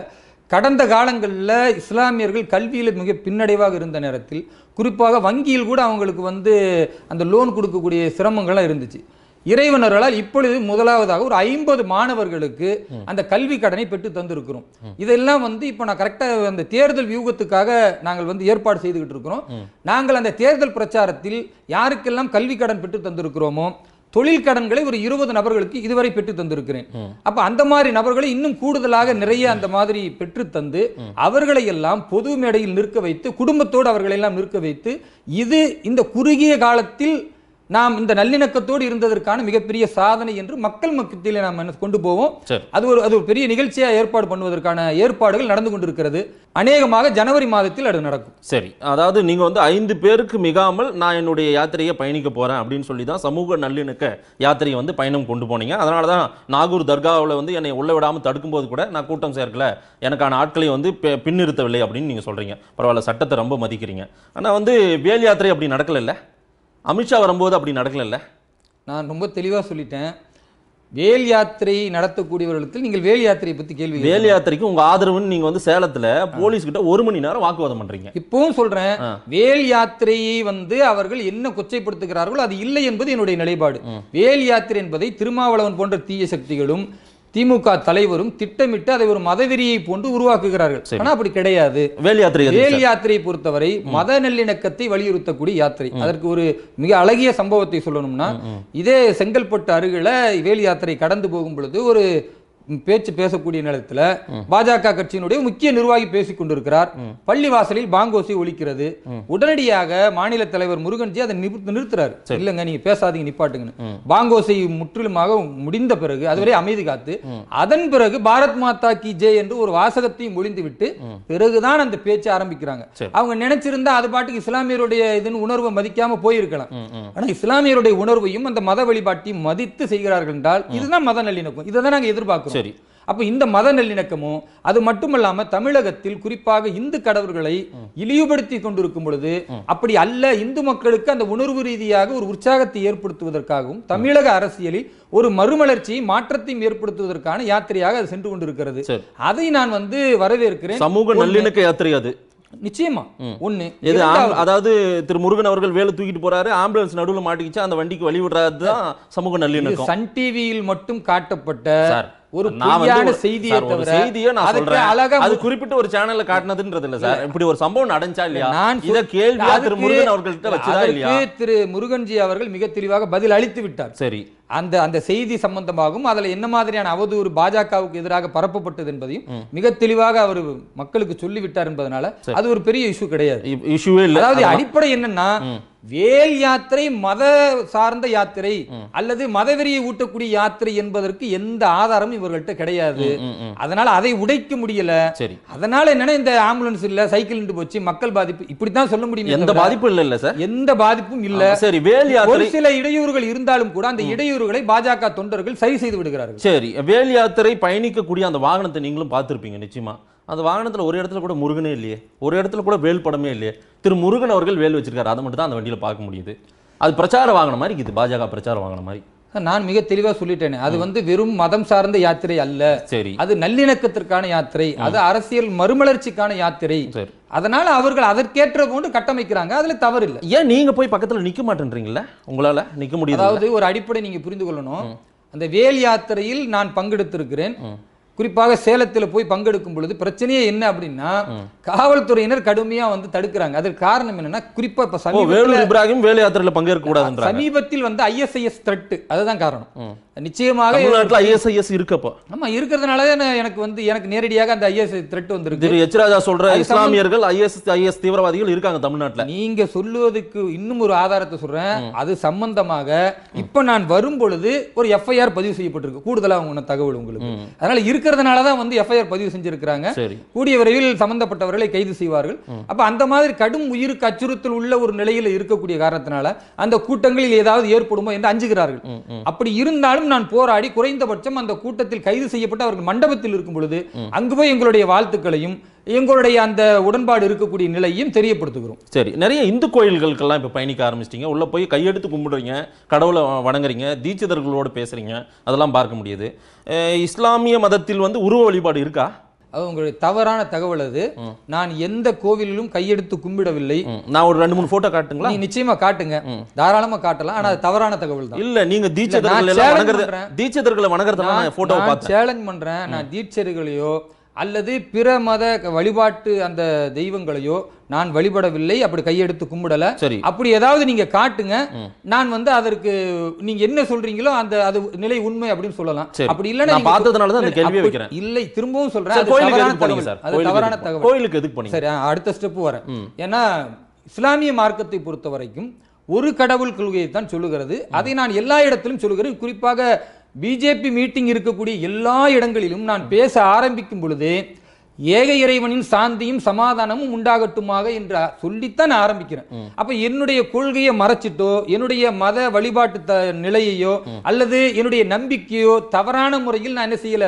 கடந்த காலங்களில் இஸ்லாமியர்கள் கல்வியில் மிக பின்னடைவாக இருந்த நேரத்தில் குறிப்பாக வங்கியில் கூட அவங்களுக்கு வந்து அந்த லோன் கொடுக்கக்கூடிய சிரமங்கள்லாம் இருந்துச்சு இறைவனர்களால் இப்பொழுது முதலாவதாக ஒரு ஐம்பது மாணவர்களுக்கு அந்த கல்வி கடனை பெற்று தந்திருக்கிறோம் இதெல்லாம் வந்து இப்போ நான் கரெக்டாக அந்த தேர்தல் வியூகத்துக்காக நாங்கள் வந்து ஏற்பாடு செய்துகிட்டு இருக்கிறோம் நாங்கள் அந்த தேர்தல் பிரச்சாரத்தில் யாருக்கெல்லாம் கல்வி கடன் பெற்று தந்திருக்கிறோமோ தொழில் கடன்களை ஒரு இருபது நபர்களுக்கு இதுவரை பெற்று தந்திருக்கிறேன் அப்ப அந்த மாதிரி நபர்களை இன்னும் கூடுதலாக நிறைய அந்த மாதிரி பெற்று தந்து அவர்களை எல்லாம் பொது மேடையில் நிற்க வைத்து குடும்பத்தோடு அவர்களை எல்லாம் நிற்க வைத்து இது இந்த குறுகிய காலத்தில் நாம் இந்த நல்லிணக்கத்தோடு இருந்ததற்கான மிகப்பெரிய சாதனை என்று மக்கள் மக்கத்தில் நாம் கொண்டு போவோம் அது ஒரு அது ஒரு பெரிய நிகழ்ச்சியாக ஏற்பாடு பண்ணுவதற்கான ஏற்பாடுகள் நடந்து கொண்டிருக்கிறது அநேகமாக ஜனவரி மாதத்தில் அது நடக்கும் சரி அதாவது நீங்கள் வந்து ஐந்து பேருக்கு மிகாமல் நான் என்னுடைய யாத்திரையை பயணிக்க போகிறேன் அப்படின்னு சொல்லி தான் சமூக நல்லிணக்க யாத்திரையை வந்து பயணம் கொண்டு போனீங்க அதனால தான் நாகூர் தர்காவில் வந்து என்னை உள்ள விடாமல் தடுக்கும்போது கூட நான் கூட்டம் சேர்க்கல எனக்கான ஆட்களை வந்து பின்னிறுத்தவில்லை அப்படின்னு நீங்கள் சொல்கிறீங்க பரவாயில்ல சட்டத்தை ரொம்ப மதிக்கிறீங்க ஆனால் வந்து வேல் யாத்திரை அப்படி நடக்கல அமித்ஷா வரும்போது அப்படி நடக்கல நான் ரொம்ப தெளிவாக சொல்லிட்டேன் வேல் யாத்திரை நடத்தக்கூடியவர்களுக்கு நீங்கள் வேல் யாத்திரையை பற்றி கேள்வி வேல் யாத்திரைக்கு உங்கள் ஆதரவுன்னு நீங்கள் வந்து சேலத்தில் போலீஸ் கிட்ட ஒரு மணி நேரம் வாக்குவாதம் பண்ணுறீங்க இப்பவும் சொல்கிறேன் வேல் யாத்திரையை வந்து அவர்கள் என்ன கொச்சைப்படுத்துகிறார்களோ அது இல்லை என்பது என்னுடைய நிலைப்பாடு வேல் யாத்திரை என்பதை திருமாவளவன் போன்ற தீய சக்திகளும் திமுக தலைவரும் திட்டமிட்டு அதை ஒரு மதவெறியை போன்று உருவாக்குகிறார்கள் ஆனா அப்படி கிடையாது வேல் யாத்திரை வேல் யாத்திரையை பொறுத்தவரை மத நல்லிணக்கத்தை வலியுறுத்தக்கூடிய யாத்திரை அதற்கு ஒரு மிக அழகிய சம்பவத்தை சொல்லணும்னா இதே செங்கல்பட்டு அருகில வேல் யாத்திரை கடந்து போகும் பொழுது ஒரு பேச்சு பேசக்கூடிய நேரத்தில் பாஜக கட்சியினுடைய முக்கிய நிர்வாகி பேசிக் கொண்டிருக்கிறார் பள்ளி வாசலில் பாங்கோசி ஒழிக்கிறது உடனடியாக மாநில தலைவர் முருகன்ஜி அதை நிறுத்துறாரு இல்லைங்க நீங்க பேசாதீங்க நிப்பாட்டுங்கன்னு பாங்கோசை முற்றிலுமாக முடிந்த பிறகு அதுவரை அமைதி காத்து அதன் பிறகு பாரத் மாதா கி ஜே என்று ஒரு வாசகத்தையும் ஒழிந்து விட்டு பிறகுதான் அந்த பேச்சு ஆரம்பிக்கிறாங்க அவங்க நினைச்சிருந்தா அது பாட்டுக்கு இஸ்லாமியருடைய இதுன்னு உணர்வை மதிக்காம போயிருக்கலாம் ஆனா இஸ்லாமியருடைய உணர்வையும் அந்த மத வழிபாட்டையும் மதித்து செய்கிறார்கள் என்றால் இதுதான் மத நல்லிணக்கம் இதை தான் நாங்க எதிர்பார்க்கிறோம் சரி அப்போ இந்த மத நல்லிணக்கமும் அது மட்டுமல்லாமல் தமிழகத்தில் குறிப்பாக இந்து கடவுள்களை இழிவுபடுத்தி கொண்டிருக்கும் பொழுது அப்படி அல்ல இந்து மக்களுக்கு அந்த உணர்வு ரீதியாக ஒரு உற்சாகத்தை ஏற்படுத்துவதற்காகவும் தமிழக அரசியலில் ஒரு மறுமலர்ச்சியை மாற்றத்தையும் ஏற்படுத்துவதற்கான யாத்திரையாக அது சென்று கொண்டிருக்கிறது அதை நான் வந்து வரவேற்கிறேன் சமூக நல்லிணக்க யாத்திரை அது நிச்சயமா ஒண்ணு அதாவது திரு முருகன் அவர்கள் வேலை தூக்கிட்டு போறாரு ஆம்புலன்ஸ் நடுவில் மாட்டிக்கிச்சு அந்த வண்டிக்கு வழி சமூக நல்லிணக்கம் சன் டிவியில் மட்டும் காட்டப்பட்ட ஒரு பொய்யான செய்தியை தவிர செய்தியை நான் சொல்றேன் அழகா அது குறிப்பிட்ட ஒரு சேனல்ல காட்டினதுன்றது இல்ல சார் இப்படி ஒரு சம்பவம் நடந்துச்சா இல்லையா நான் இத கேள்வி திரு முருகன் அவர்கள்ட்ட வச்சதா இல்லையா திரு முருகன்ஜி அவர்கள் மிக தெளிவாக பதில் அளித்து விட்டார் சரி அந்த அந்த செய்தி சம்பந்தமாகவும் அதுல என்ன மாதிரியான அவதூறு பாஜகவுக்கு எதிராக பரப்பப்பட்டது என்பதையும் மிக தெளிவாக அவர் மக்களுக்கு சொல்லிவிட்டார் என்பதனால அது ஒரு பெரிய இஷ்யூ கிடையாது இஷ்யூவே இல்லை அதாவது அடிப்படை என்னன்னா வேல் யாத்திரை மத சார்ந்த யாத்திரை அல்லது மதவெறியை ஊட்டக்கூடிய யாத்திரை என்பதற்கு எந்த ஆதாரமும் இவர்கள்ட்ட கிடையாது அதனால அதை உடைக்க முடியல சரி அதனால என்னன்னா இந்த ஆம்புலன்ஸ் இல்ல சைக்கிள் நின்று போச்சு மக்கள் பாதிப்பு இப்படித்தான் சொல்ல முடியும் எந்த பாதிப்பும் இல்ல இல்ல சார் எந்த பாதிப்பும் இல்ல சரி வேல் ஒரு சில இடையூறுகள் இருந்தாலும் கூட அந்த இடையூறுகளை பாஜக தொண்டர்கள் சரி செய்து விடுகிறார்கள் சரி வேல் யாத்திரை பயணிக்கக்கூடிய அந்த வாகனத்தை நீங்களும் பார்த்திருப்பீங்க நிச்சயமா அந்த வாகனத்தில் ஒரு இடத்துல கூட முருகனே இல்லையே ஒரு இடத்துல கூட வேல் படமே இல்லையே திரு முருகன் அவர்கள் வேல் வச்சிருக்காரு அதை மட்டும் தான் அந்த வண்டியில் பார்க்க முடியுது அது பிரச்சார வாங்கின மாதிரி இருக்குது பாஜக பிரச்சாரம் வாங்கின மாதிரி நான் மிக தெளிவாக சொல்லிட்டேனே அது வந்து வெறும் மதம் சார்ந்த யாத்திரை அல்ல சரி அது நல்லிணக்கத்திற்கான யாத்திரை அது அரசியல் மறுமலர்ச்சிக்கான யாத்திரை அதனால அவர்கள் அதற்கேற்ற போன்று கட்டமைக்கிறாங்க அதுல தவறு இல்லை ஏன் நீங்க போய் பக்கத்துல நிக்க மாட்டேன்றீங்கல்ல உங்களால நிக்க முடியாது அதாவது ஒரு அடிப்படை நீங்க புரிந்து கொள்ளணும் அந்த வேல் யாத்திரையில் நான் பங்கெடுத்திருக்கிறேன் குறிப்பாக சேலத்தில் போய் பங்கெடுக்கும் பொழுது பிரச்சனையே என்ன அப்படின்னா காவல்துறையினர் கடுமையா வந்து தடுக்கிறாங்க அதற்கு காரணம் என்னன்னா குறிப்பா இப்ராஹிம் வேலை யாத்திரையில பங்கேற்க கூடாது சமீபத்தில் வந்து ஐஎஸ்ஐஎஸ் த்ரெட்டு அதுதான் காரணம் நிச்சயமாக ஐஎஸ்ஐஎஸ் இருக்கப்போ ஆமா இருக்கிறதுனால எனக்கு வந்து எனக்கு நேரடியாக அந்த ஐஎஸ்ஐ த்ரெட் வந்திருக்கு திரு எச்ராஜா சொல்ற இஸ்லாமியர்கள் ஐஎஸ் ஐஎஸ் தீவிரவாதிகள் இருக்காங்க தமிழ்நாட்டில் நீங்க சொல்லுவதுக்கு இன்னும் ஒரு ஆதாரத்தை சொல்றேன் அது சம்பந்தமாக இப்ப நான் வரும் பொழுது ஒரு எஃப்ஐஆர் பதிவு செய்யப்பட்டிருக்கு கூடுதலாக உங்க தகவல் உங்களுக்கு அதனால இருக்க இருக்கிறதுனால தான் வந்து எஃப்ஐஆர் பதிவு செஞ்சிருக்கிறாங்க கூடிய விரைவில் சம்பந்தப்பட்டவர்களை கைது செய்வார்கள் அப்ப அந்த மாதிரி கடும் உயிருக்கு அச்சுறுத்தல் உள்ள ஒரு நிலையில இருக்கக்கூடிய காரணத்தினால அந்த கூட்டங்களில் ஏதாவது ஏற்படுமோ என்று அஞ்சுகிறார்கள் அப்படி இருந்தாலும் நான் போராடி குறைந்தபட்சம் அந்த கூட்டத்தில் கைது செய்யப்பட்டு அவர்கள் மண்டபத்தில் இருக்கும் பொழுது அங்கு போய் எங்களுடைய வாழ்த்துக்களையும் எங்களுடைய அந்த உடன்பாடு இருக்கக்கூடிய நிலையும் தெரியப்படுத்துகிறோம் சரி நிறைய இந்து கோயில்களுக்கெல்லாம் இப்போ பயணிக்க ஆரம்பிச்சிட்டிங்க உள்ளே போய் கையெடுத்து கும்பிடுறீங்க கடவுளை வணங்குறீங்க தீட்சிதர்களோடு பேசுகிறீங்க அதெல்லாம் பார்க்க முடியுது இஸ்லாமிய மதத்தில் வந்து உருவ வழிபாடு இருக்கா அது உங்களுடைய தவறான தகவல் அது நான் எந்த கோவிலிலும் கையெடுத்து கும்பிடவில்லை நான் ஒரு ரெண்டு மூணு போட்டோ காட்டுங்களா நிச்சயமா காட்டுங்க தாராளமா காட்டலாம் ஆனா அது தவறான தகவல் தான் இல்ல நீங்க தீட்சதர்களை வணங்குறது தீட்சதர்களை வணங்குறதுனால போட்டோ சேலஞ்ச் பண்றேன் நான் தீட்சர்களையோ அல்லது பிற மத வழிபாட்டு அந்த தெய்வங்களையோ நான் வழிபடவில்லை அப்படி கையெடுத்து கும்பிடல சரி அப்படி ஏதாவது நீங்க காட்டுங்க நான் வந்து அதற்கு நீங்க என்ன சொல்றீங்களோ அந்த அது நிலை உண்மை அப்படின்னு சொல்லலாம் அப்படி இல்ல பார்த்ததுனால தான் அந்த வைக்கிறேன் இல்லை திரும்பவும் சொல்றேன் கோயிலுக்கு போனீங்க சார் அது தவறான தகவல் கோயிலுக்கு எதுக்கு சரி அடுத்த ஸ்டெப் வரேன் ஏன்னா இஸ்லாமிய மார்க்கத்தை பொறுத்த வரைக்கும் ஒரு கடவுள் கொள்கையை தான் சொல்லுகிறது அதை நான் எல்லா இடத்திலும் சொல்லுகிறேன் குறிப்பாக பிஜேபி மீட்டிங் இருக்கக்கூடிய எல்லா இடங்களிலும் நான் பேச ஆரம்பிக்கும் பொழுது ஏக இறைவனின் சாந்தியும் சமாதானமும் உண்டாகட்டுமாக என்று சொல்லித்தான் நான் ஆரம்பிக்கிறேன் அப்ப என்னுடைய கொள்கையை மறைச்சிட்டோ என்னுடைய மத வழிபாட்டு நிலையையோ அல்லது என்னுடைய நம்பிக்கையோ தவறான முறையில் நான் என்ன செய்யல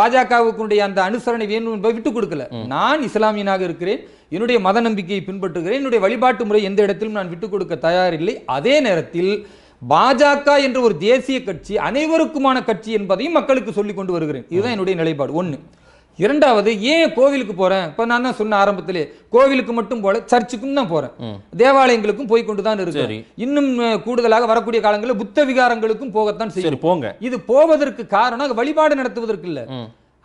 பாஜகவுக்குடைய அந்த அனுசரணை வேணும் என்பதை விட்டுக் கொடுக்கல நான் இஸ்லாமியனாக இருக்கிறேன் என்னுடைய மத நம்பிக்கையை பின்பற்றுகிறேன் என்னுடைய வழிபாட்டு முறை எந்த இடத்திலும் நான் விட்டுக் கொடுக்க தயாரில்லை அதே நேரத்தில் பாஜக என்ற ஒரு தேசிய கட்சி அனைவருக்குமான கட்சி என்பதையும் மக்களுக்கு சொல்லிக் கொண்டு வருகிறேன் இதுதான் என்னுடைய நிலைப்பாடு ஒன்று இரண்டாவது ஏன் கோவிலுக்கு போறேன் இப்போ நான் தான் சொன்ன ஆரம்பத்திலே கோவிலுக்கு மட்டும் போல சர்ச்சுக்கும் தான் போறேன் தேவாலயங்களுக்கும் போய் கொண்டு தான் இன்னும் கூடுதலாக வரக்கூடிய காலங்களில் புத்த விகாரங்களுக்கும் போகத்தான் செய்யும் போங்க இது போவதற்கு காரணம் வழிபாடு நடத்துவதற்கு இல்லை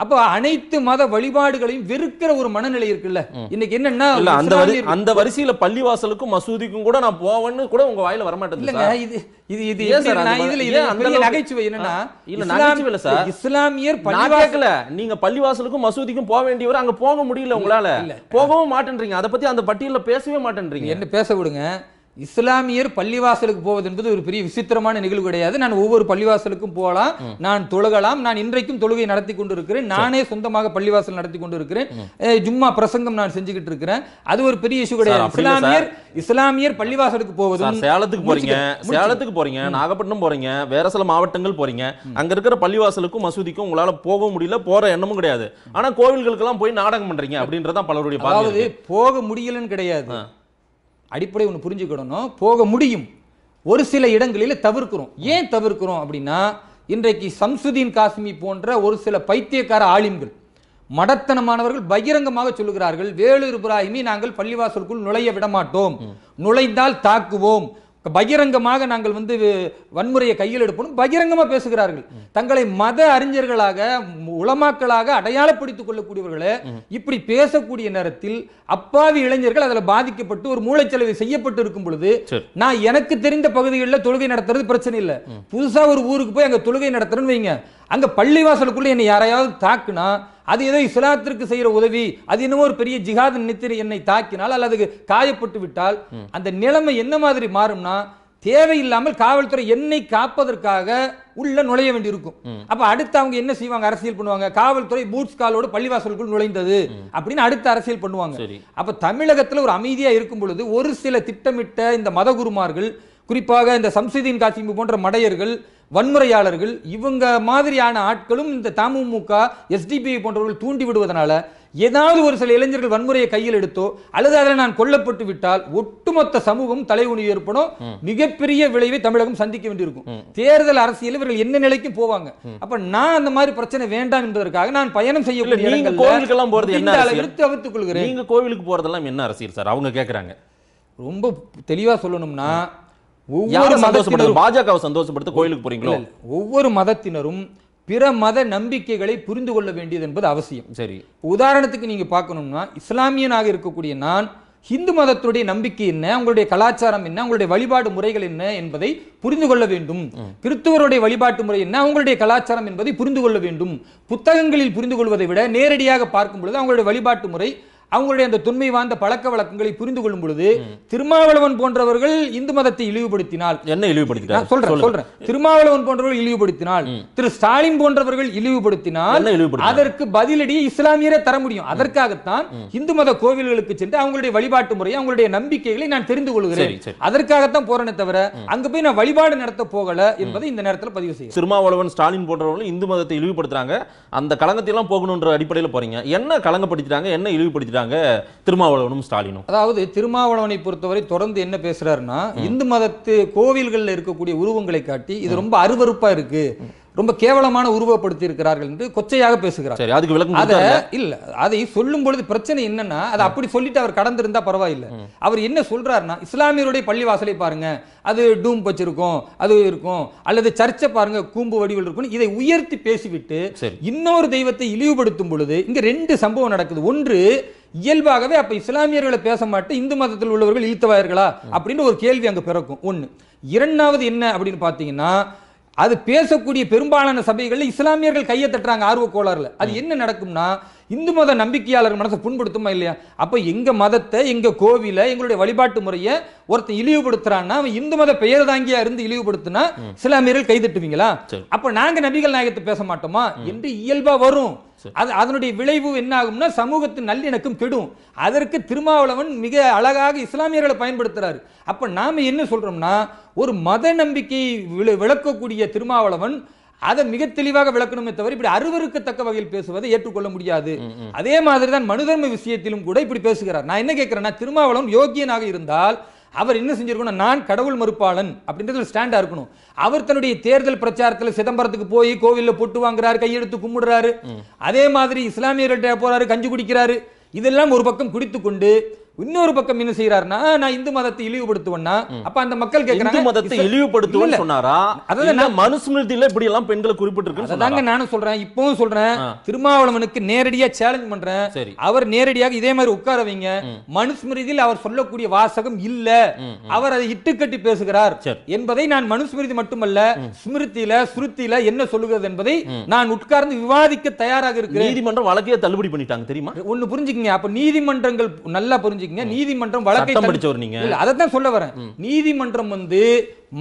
அப்ப அனைத்து மத வழிபாடுகளையும் வெறுக்கிற ஒரு மனநிலை இருக்குல்ல இன்னைக்கு என்னன்னா அந்த அந்த வரிசையில பள்ளிவாசலுக்கும் மசூதிக்கும் கூட நான் போவேன்னு கூட உங்க வாயில வர மாட்டேங்குது இது இது இது இதுல இதுல நகைச்சுவை என்னன்னா இல்ல சார் இஸ்லாமியர் பள்ளிவாசல நீங்க பள்ளிவாசலுக்கும் மசூதிக்கும் போக வேண்டியவர் அங்க போக முடியல உங்களால போகவும் மாட்டேன்றீங்க அதை பத்தி அந்த பட்டியல பேசவே மாட்டேன்றீங்க என்ன பேச விடுங்க இஸ்லாமியர் பள்ளிவாசலுக்கு போவது என்பது ஒரு பெரிய விசித்திரமான நிகழ்வு கிடையாது நான் ஒவ்வொரு பள்ளிவாசலுக்கும் போகலாம் நான் தொழுகலாம் நான் இன்றைக்கும் தொழுகை நடத்தி கொண்டு நானே சொந்தமாக பள்ளிவாசல் நடத்தி கொண்டு ஜும்மா பிரசங்கம் நான் செஞ்சுக்கிட்டு இருக்கிறேன் அது ஒரு பெரிய இஷ்யூ கிடையாது இஸ்லாமியர் இஸ்லாமியர் பள்ளிவாசலுக்கு போவது சேலத்துக்கு போறீங்க சேலத்துக்கு போறீங்க நாகப்பட்டினம் போறீங்க வேற சில மாவட்டங்கள் போறீங்க அங்க இருக்கிற பள்ளிவாசலுக்கும் மசூதிக்கும் உங்களால போக முடியல போற எண்ணமும் கிடையாது ஆனா கோவில்களுக்கு எல்லாம் போய் நாடகம் பண்றீங்க அப்படின்றதான் பலருடைய போக முடியலன்னு கிடையாது அடிப்படை ஒன்று புரிஞ்சுக்கிடணும் போக முடியும் ஒரு சில இடங்களில் தவிர்க்கிறோம் ஏன் தவிர்க்கிறோம் அப்படின்னா இன்றைக்கு சம்சுதீன் காசிமி போன்ற ஒரு சில பைத்தியக்கார ஆளிம்கள் மடத்தனமானவர்கள் பகிரங்கமாக சொல்லுகிறார்கள் வேலூர் இப்ராஹிமி நாங்கள் பள்ளிவாசலுக்குள் நுழைய விடமாட்டோம் நுழைந்தால் தாக்குவோம் பகிரங்கமாக நாங்கள் வந்து வன்முறையை கையில் எடுப்போம் பகிரங்கமாக பேசுகிறார்கள் தங்களை மத அறிஞர்களாக உளமாக்களாக அடையாளப்படுத்திக் கொள்ளக்கூடியவர்களே இப்படி பேசக்கூடிய நேரத்தில் அப்பாவி இளைஞர்கள் அதில் பாதிக்கப்பட்டு ஒரு மூளைச்சலவை செய்யப்பட்டு இருக்கும் பொழுது நான் எனக்கு தெரிந்த பகுதிகளில் தொழுகை நடத்துறது பிரச்சனை இல்லை புதுசாக ஒரு ஊருக்கு போய் அங்கே தொழுகை நடத்துறேன்னு வைங்க அங்கே பள்ளிவாசலுக்குள்ளே என்னை யாரையாவது தாக்குனா அது ஏதோ இஸ்லாத்திற்கு செய்கிற உதவி அது என்னமோ ஒரு பெரிய ஜிஹாத் நித்திரி என்னை தாக்கினால் அல்லது காயப்பட்டு விட்டால் அந்த நிலைமை என்ன மாதிரி மாறும்னா தேவையில்லாமல் காவல்துறை என்னை காப்பதற்காக உள்ள நுழைய வேண்டியிருக்கும் அப்ப அடுத்து அவங்க என்ன செய்வாங்க அரசியல் பண்ணுவாங்க காவல்துறை பூட்ஸ் காலோடு பள்ளிவாசலுக்குள் நுழைந்தது அப்படின்னு அடுத்து அரசியல் பண்ணுவாங்க அப்ப தமிழகத்துல ஒரு அமைதியா இருக்கும் பொழுது ஒரு சில திட்டமிட்ட இந்த மதகுருமார்கள் குறிப்பாக இந்த சம்சுதீன் காசிம்பு போன்ற மடையர்கள் வன்முறையாளர்கள் இவங்க மாதிரியான ஆட்களும் இந்த தமுமுக எஸ்டிபி போன்றவர்கள் தூண்டி விடுவதனால ஏதாவது ஒரு சில இளைஞர்கள் வன்முறையை கையில் எடுத்தோ அல்லது அதில் நான் கொல்லப்பட்டு விட்டால் ஒட்டுமொத்த சமூகம் உணவு ஏற்படும் மிகப்பெரிய விளைவை தமிழகம் சந்திக்க வேண்டியிருக்கும் தேர்தல் அரசியல் இவர்கள் என்ன நிலைக்கு போவாங்க அப்ப நான் அந்த மாதிரி பிரச்சனை வேண்டாம் என்பதற்காக நான் பயணம் செய்யக்கூடிய கோவிலுக்கெல்லாம் போறது என்ன கொள்கிறேன் நீங்க கோவிலுக்கு போறதெல்லாம் என்ன அரசியல் சார் அவங்க கேட்கிறாங்க ரொம்ப தெளிவா சொல்லணும்னா ஒவ்வொரு சந்தோஷப்படுது பாஜகவை சந்தோஷப்படுத்த கோயிலுக்கு போறீங்களோ ஒவ்வொரு மதத்தினரும் பிற மத நம்பிக்கைகளை புரிந்து கொள்ள வேண்டியது என்பது அவசியம் சரி உதாரணத்துக்கு நீங்க பார்க்கணும்னா இஸ்லாமியனாக இருக்கக்கூடிய நான் ஹிந்து மதத்துடைய நம்பிக்கை என்ன உங்களுடைய கலாச்சாரம் என்ன உங்களுடைய வழிபாடு முறைகள் என்ன என்பதை புரிந்து கொள்ள வேண்டும் கிறிஸ்துவருடைய வழிபாட்டு முறை என்ன அவங்களுடைய கலாச்சாரம் என்பதை புரிந்து கொள்ள வேண்டும் புத்தகங்களில் புரிந்து கொள்வதை விட நேரடியாக பார்க்கும் பொழுது அவங்களுடைய வழிபாட்டு முறை அவங்களுடைய அந்த தொன்மை வாய்ந்த பழக்க வழக்கங்களை புரிந்து கொள்ளும் பொழுது திருமாவளவன் போன்றவர்கள் இந்து மதத்தை இழிவுபடுத்தினால் என்ன இழிவுபடுத்தினா சொல்றேன் சொல்றேன் திருமாவளவன் போன்றவர்கள் இழிவுபடுத்தினால் திரு ஸ்டாலின் போன்றவர்கள் இழிவுபடுத்தினால் அதற்கு பதிலடி இஸ்லாமியரே தர முடியும் அதற்காகத்தான் இந்து மத கோவில்களுக்கு சென்று அவங்களுடைய வழிபாட்டு முறையை அவங்களுடைய நம்பிக்கைகளை நான் தெரிந்து கொள்கிறேன் அதற்காகத்தான் போறேனே தவிர அங்க போய் நான் வழிபாடு நடத்த போகல என்பதை இந்த நேரத்தில் பதிவு செய்யும் திருமாவளவன் ஸ்டாலின் போன்றவர்கள் இந்து மதத்தை இழிவுபடுத்துறாங்க அந்த களங்கத்தை எல்லாம் போகணும்ன்ற அடிப்படையில் போறீங்க என்ன களங்கப்படுத்துறாங்க என்ன இழிவுபடுத்துறாங்க செஞ்சுட்டாங்க திருமாவளவனும் ஸ்டாலினும் அதாவது திருமாவளவனை பொறுத்தவரை தொடர்ந்து என்ன பேசுறாருன்னா இந்து மதத்து கோவில்களில் இருக்கக்கூடிய உருவங்களை காட்டி இது ரொம்ப அருவறுப்பா இருக்கு ரொம்ப கேவலமான உருவப்படுத்தி இருக்கிறார்கள் என்று கொச்சையாக பேசுகிறார் அதுக்கு விளக்கம் அதை இல்ல அதை சொல்லும் பொழுது பிரச்சனை என்னன்னா அதை அப்படி சொல்லிட்டு அவர் கடந்திருந்தா பரவாயில்ல அவர் என்ன சொல்றாருன்னா இஸ்லாமியருடைய பள்ளி வாசலை பாருங்க அது டூம் வச்சிருக்கும் அது இருக்கும் அல்லது சர்ச்சை பாருங்க கூம்பு வடிவில் இருக்கும் இதை உயர்த்தி பேசிவிட்டு இன்னொரு தெய்வத்தை இழிவுபடுத்தும் பொழுது இங்க ரெண்டு சம்பவம் நடக்குது ஒன்று இயல்பாகவே அப்போ இஸ்லாமியர்களை பேச மாட்டேன் இந்து மதத்தில் உள்ளவர்கள் இழுத்தவாயர்களா அப்படின்னு ஒரு கேள்வி அங்கே பிறக்கும் ஒன்று இரண்டாவது என்ன அப்படின்னு பார்த்தீங்கன்னா அது பேசக்கூடிய பெரும்பாலான சபைகளில் இஸ்லாமியர்கள் கையை தட்டுறாங்க ஆர்வ கோளாறுல அது என்ன நடக்கும்னா இந்து மத நம்பிக்கையாளர் மனசை புண்படுத்துமா இல்லையா அப்போ எங்கள் மதத்தை எங்கள் கோவிலை எங்களுடைய வழிபாட்டு முறையை ஒருத்தன் இழிவுபடுத்துறான்னா அவன் இந்து மத பெயர் தாங்கியா இருந்து இழிவுபடுத்தினா இஸ்லாமியர்கள் கைதட்டுவீங்களா அப்போ நாங்கள் நபிகள் நாயகத்தை பேச மாட்டோமா என்று இயல்பாக வரும் அதனுடைய விளைவு என்ன ஆகும்னா சமூகத்தின் நல்லிணக்கம் கெடும் அதற்கு திருமாவளவன் மிக அழகாக இஸ்லாமியர்களை பயன்படுத்துறாரு அப்ப நாம என்ன சொல்றோம்னா ஒரு மத நம்பிக்கையை விளக்கக்கூடிய திருமாவளவன் அதை மிக தெளிவாக விளக்கணுமே தவிர இப்படி தக்க வகையில் பேசுவதை ஏற்றுக்கொள்ள முடியாது அதே மாதிரிதான் மனுதர்ம விஷயத்திலும் கூட இப்படி பேசுகிறார் நான் என்ன கேட்கிறேன்னா திருமாவளவன் யோகியனாக இருந்தால் அவர் என்ன செஞ்சிருக்கணும் நான் கடவுள் மறுப்பாளன் அப்படின்றது ஒரு ஸ்டாண்டாக இருக்கணும் அவர் தன்னுடைய தேர்தல் பிரச்சாரத்தில் சிதம்பரத்துக்கு போய் கோவிலில் பொட்டு வாங்குறாரு கையெடுத்து கும்பிடுறாரு அதே மாதிரி இஸ்லாமியர்கள்ட்ட போறாரு கஞ்சி குடிக்கிறாரு இதெல்லாம் ஒரு பக்கம் குடித்து கொண்டு இன்னொரு பக்கம் என்ன செய்யறாருனா நான் இந்து மதத்தை இழிவுபடுத்துவேன்னா அப்ப அந்த மக்கள் கேக்குறாங்க இந்து மதத்தை இழிவுபடுத்துவேன்னு சொன்னாரா அதாவது நான் மனுஸ்மிருதியில இப்படி எல்லாம் பெண்களை குறிப்பிட்டிருக்கு அதாங்க நானும் சொல்றேன் இப்பவும் சொல்றேன் திருமாவளவனுக்கு நேரடியா சேலஞ்ச் பண்றேன் அவர் நேரடியாக இதே மாதிரி உட்கார வைங்க மனுஸ்மிருதியில் அவர் சொல்லக்கூடிய வாசகம் இல்ல அவர் அதை இட்டுக்கட்டி பேசுகிறார் என்பதை நான் மனுஸ்மிருதி மட்டுமல்ல ஸ்மிருதியில ஸ்ருதியில என்ன சொல்லுகிறது என்பதை நான் உட்கார்ந்து விவாதிக்க தயாராக இருக்கிறேன் நீதிமன்றம் வழக்கையே தள்ளுபடி பண்ணிட்டாங்க தெரியுமா ஒன்னு புரிஞ்சுக்கங்க அப்ப நீதிமன்றங்கள் நல்லா புரிஞ்சு புரிஞ்சுக்கங்க நீதிமன்றம் வழக்கை படிச்சவர் நீங்க அதை தான் சொல்ல வரேன் நீதிமன்றம் வந்து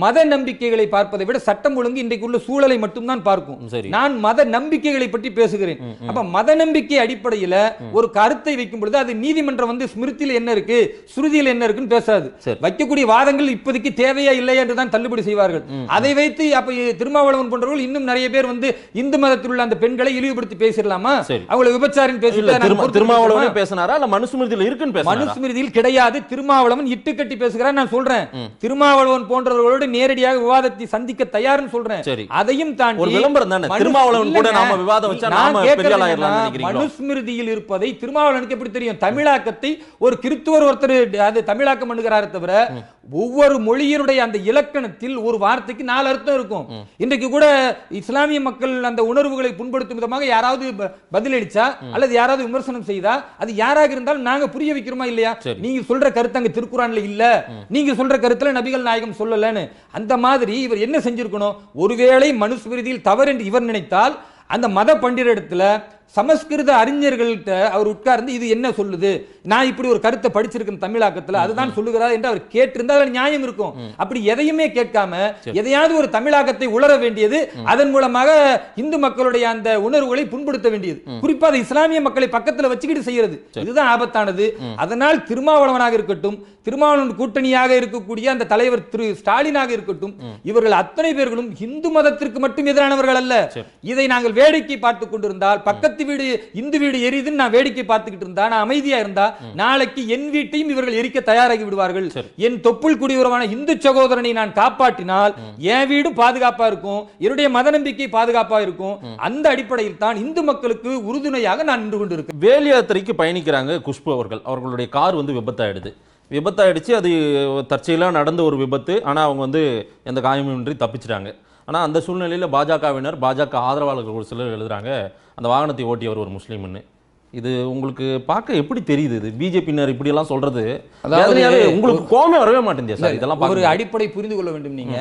மத நம்பிக்கைகளை பார்ப்பதை விட சட்டம் ஒழுங்கு இன்றைக்கு உள்ள சூழலை மட்டும்தான் பார்க்கும் நான் மத நம்பிக்கைகளை பற்றி பேசுகிறேன் அப்ப மத நம்பிக்கை அடிப்படையில ஒரு கருத்தை வைக்கும் பொழுது அது நீதிமன்றம் வந்து ஸ்மிருதியில் என்ன இருக்கு சுருதியில் என்ன இருக்குன்னு பேசாது வைக்கக்கூடிய வாதங்கள் இப்போதைக்கு தேவையா இல்லையா என்று தான் தள்ளுபடி செய்வார்கள் அதை வைத்து அப்ப திருமாவளவன் போன்றவர்கள் இன்னும் நிறைய பேர் வந்து இந்து மதத்தில் உள்ள அந்த பெண்களை இழிவுபடுத்தி பேசிடலாமா அவங்களை விபச்சாரம் பேசல திருமாவளவன் பேசினாரா இல்ல மனுஸ்மிருதியில் இருக்குன்னு மனுஸ்மிருதியில் கிடையாது திருமாவளவன் கட்டி பேசுகிறான் நான் சொல்றேன் திருமாவளவன் போன்றவர்களோடு மக்களோடு நேரடியாக விவாதத்தை சந்திக்க தயார்னு சொல்றேன் அதையும் தாண்டி ஒரு விளம்பரம் தானே திருமாவளவன் கூட நாம விவாதம் வச்சா நாம பெரிய மனுஸ்மிருதியில் இருப்பதை திருமாவளவனுக்கு எப்படி தெரியும் தமிழாக்கத்தை ஒரு கிறித்துவர் ஒருத்தர் அது தமிழாக்கம் பண்ணுகிறாரு தவிர ஒவ்வொரு மொழியினுடைய அந்த இலக்கணத்தில் ஒரு வார்த்தைக்கு நாலு அர்த்தம் இருக்கும் இன்றைக்கு கூட இஸ்லாமிய மக்கள் அந்த உணர்வுகளை புண்படுத்தும் விதமாக யாராவது பதிலளிச்சா அல்லது யாராவது விமர்சனம் செய்தா அது யாராக இருந்தாலும் நாங்க புரிய வைக்கிறோமா இல்லையா நீங்க சொல்ற கருத்து அங்க திருக்குறான்ல இல்ல நீங்க சொல்ற கருத்துல நபிகள் நாயகம் சொல்லலன்னு அந்த மாதிரி இவர் என்ன செஞ்சிருக்கணும் ஒருவேளை மனுஸ்மிருதியில் தவறு என்று இவர் நினைத்தால் அந்த மத பண்டிரிடத்துல சமஸ்கிருத அறிஞர்கள்ட்ட அவர் உட்கார்ந்து இது என்ன சொல்லுது நான் இப்படி ஒரு கருத்தை படிச்சிருக்கேன் தமிழாக்கத்துல அதுதான் சொல்லுகிறார் என்று அவர் கேட்டிருந்தா அதில் நியாயம் இருக்கும் அப்படி எதையுமே கேட்காம எதையாவது ஒரு தமிழாக்கத்தை உளர வேண்டியது அதன் மூலமாக இந்து மக்களுடைய அந்த உணர்வுகளை புண்படுத்த வேண்டியது குறிப்பாக இஸ்லாமிய மக்களை பக்கத்துல வச்சுக்கிட்டு செய்யறது இதுதான் ஆபத்தானது அதனால் திருமாவளவனாக இருக்கட்டும் திருமாவளவன் கூட்டணியாக இருக்கக்கூடிய அந்த தலைவர் திரு ஸ்டாலினாக இருக்கட்டும் இவர்கள் அத்தனை பேர்களும் இந்து மதத்திற்கு மட்டும் எதிரானவர்கள் அல்ல இதை நாங்கள் வேடிக்கை பார்த்துக் கொண்டிருந்தால் பக்கத்து பக்கத்து வீடு இந்து வீடு எரியுதுன்னு நான் வேடிக்கை பார்த்துக்கிட்டு இருந்தா நான் அமைதியா இருந்தா நாளைக்கு என் வீட்டையும் இவர்கள் எரிக்க தயாராகி விடுவார்கள் என் தொப்புள் குடியுறவான இந்து சகோதரனை நான் காப்பாற்றினால் என் வீடும் பாதுகாப்பா இருக்கும் என்னுடைய மத நம்பிக்கை பாதுகாப்பா இருக்கும் அந்த அடிப்படையில் தான் இந்து மக்களுக்கு உறுதுணையாக நான் நின்று கொண்டிருக்கேன் வேலு யாத்திரைக்கு பயணிக்கிறாங்க குஷ்பு அவர்கள் அவர்களுடைய கார் வந்து விபத்தாயிடுது விபத்தாயிடுச்சு அது தற்செயலாக நடந்த ஒரு விபத்து ஆனால் அவங்க வந்து எந்த காயமின்றி தப்பிச்சிட்டாங்க ஆனால் அந்த சூழ்நிலையில் பாஜகவினர் பாஜக ஆதரவாளர்கள் ஒரு சிலர் எழுதுகிறாங்க அந்த வாகனத்தை ஓட்டியவர் ஒரு முஸ்லீம்னு இது உங்களுக்கு பார்க்க எப்படி தெரியுது இது பிஜேபியினர் இப்படி எல்லாம் சொல்றது உங்களுக்கு கோமே வரவே மாட்டேங்குது சார் இதெல்லாம் ஒரு அடிப்படை புரிந்து கொள்ள வேண்டும் நீங்க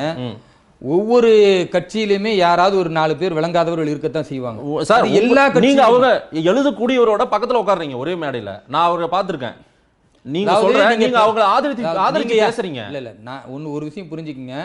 ஒவ்வொரு கட்சியிலுமே யாராவது ஒரு நாலு பேர் விளங்காதவர்கள் இருக்கத்தான் செய்வாங்க சார் எல்லா நீங்க அவங்க எழுதக்கூடியவரோட பக்கத்துல உட்காடுறீங்க ஒரே மேடையில நான் அவரை பார்த்துருக்கேன் நீங்க சொல்றீங்க நீங்க அவங்க ஆதரிச்சு ஆதரிச்சு இல்ல இல்ல நான் ஒன்னு ஒரு விஷயம் புரிஞ்சுக்கங்க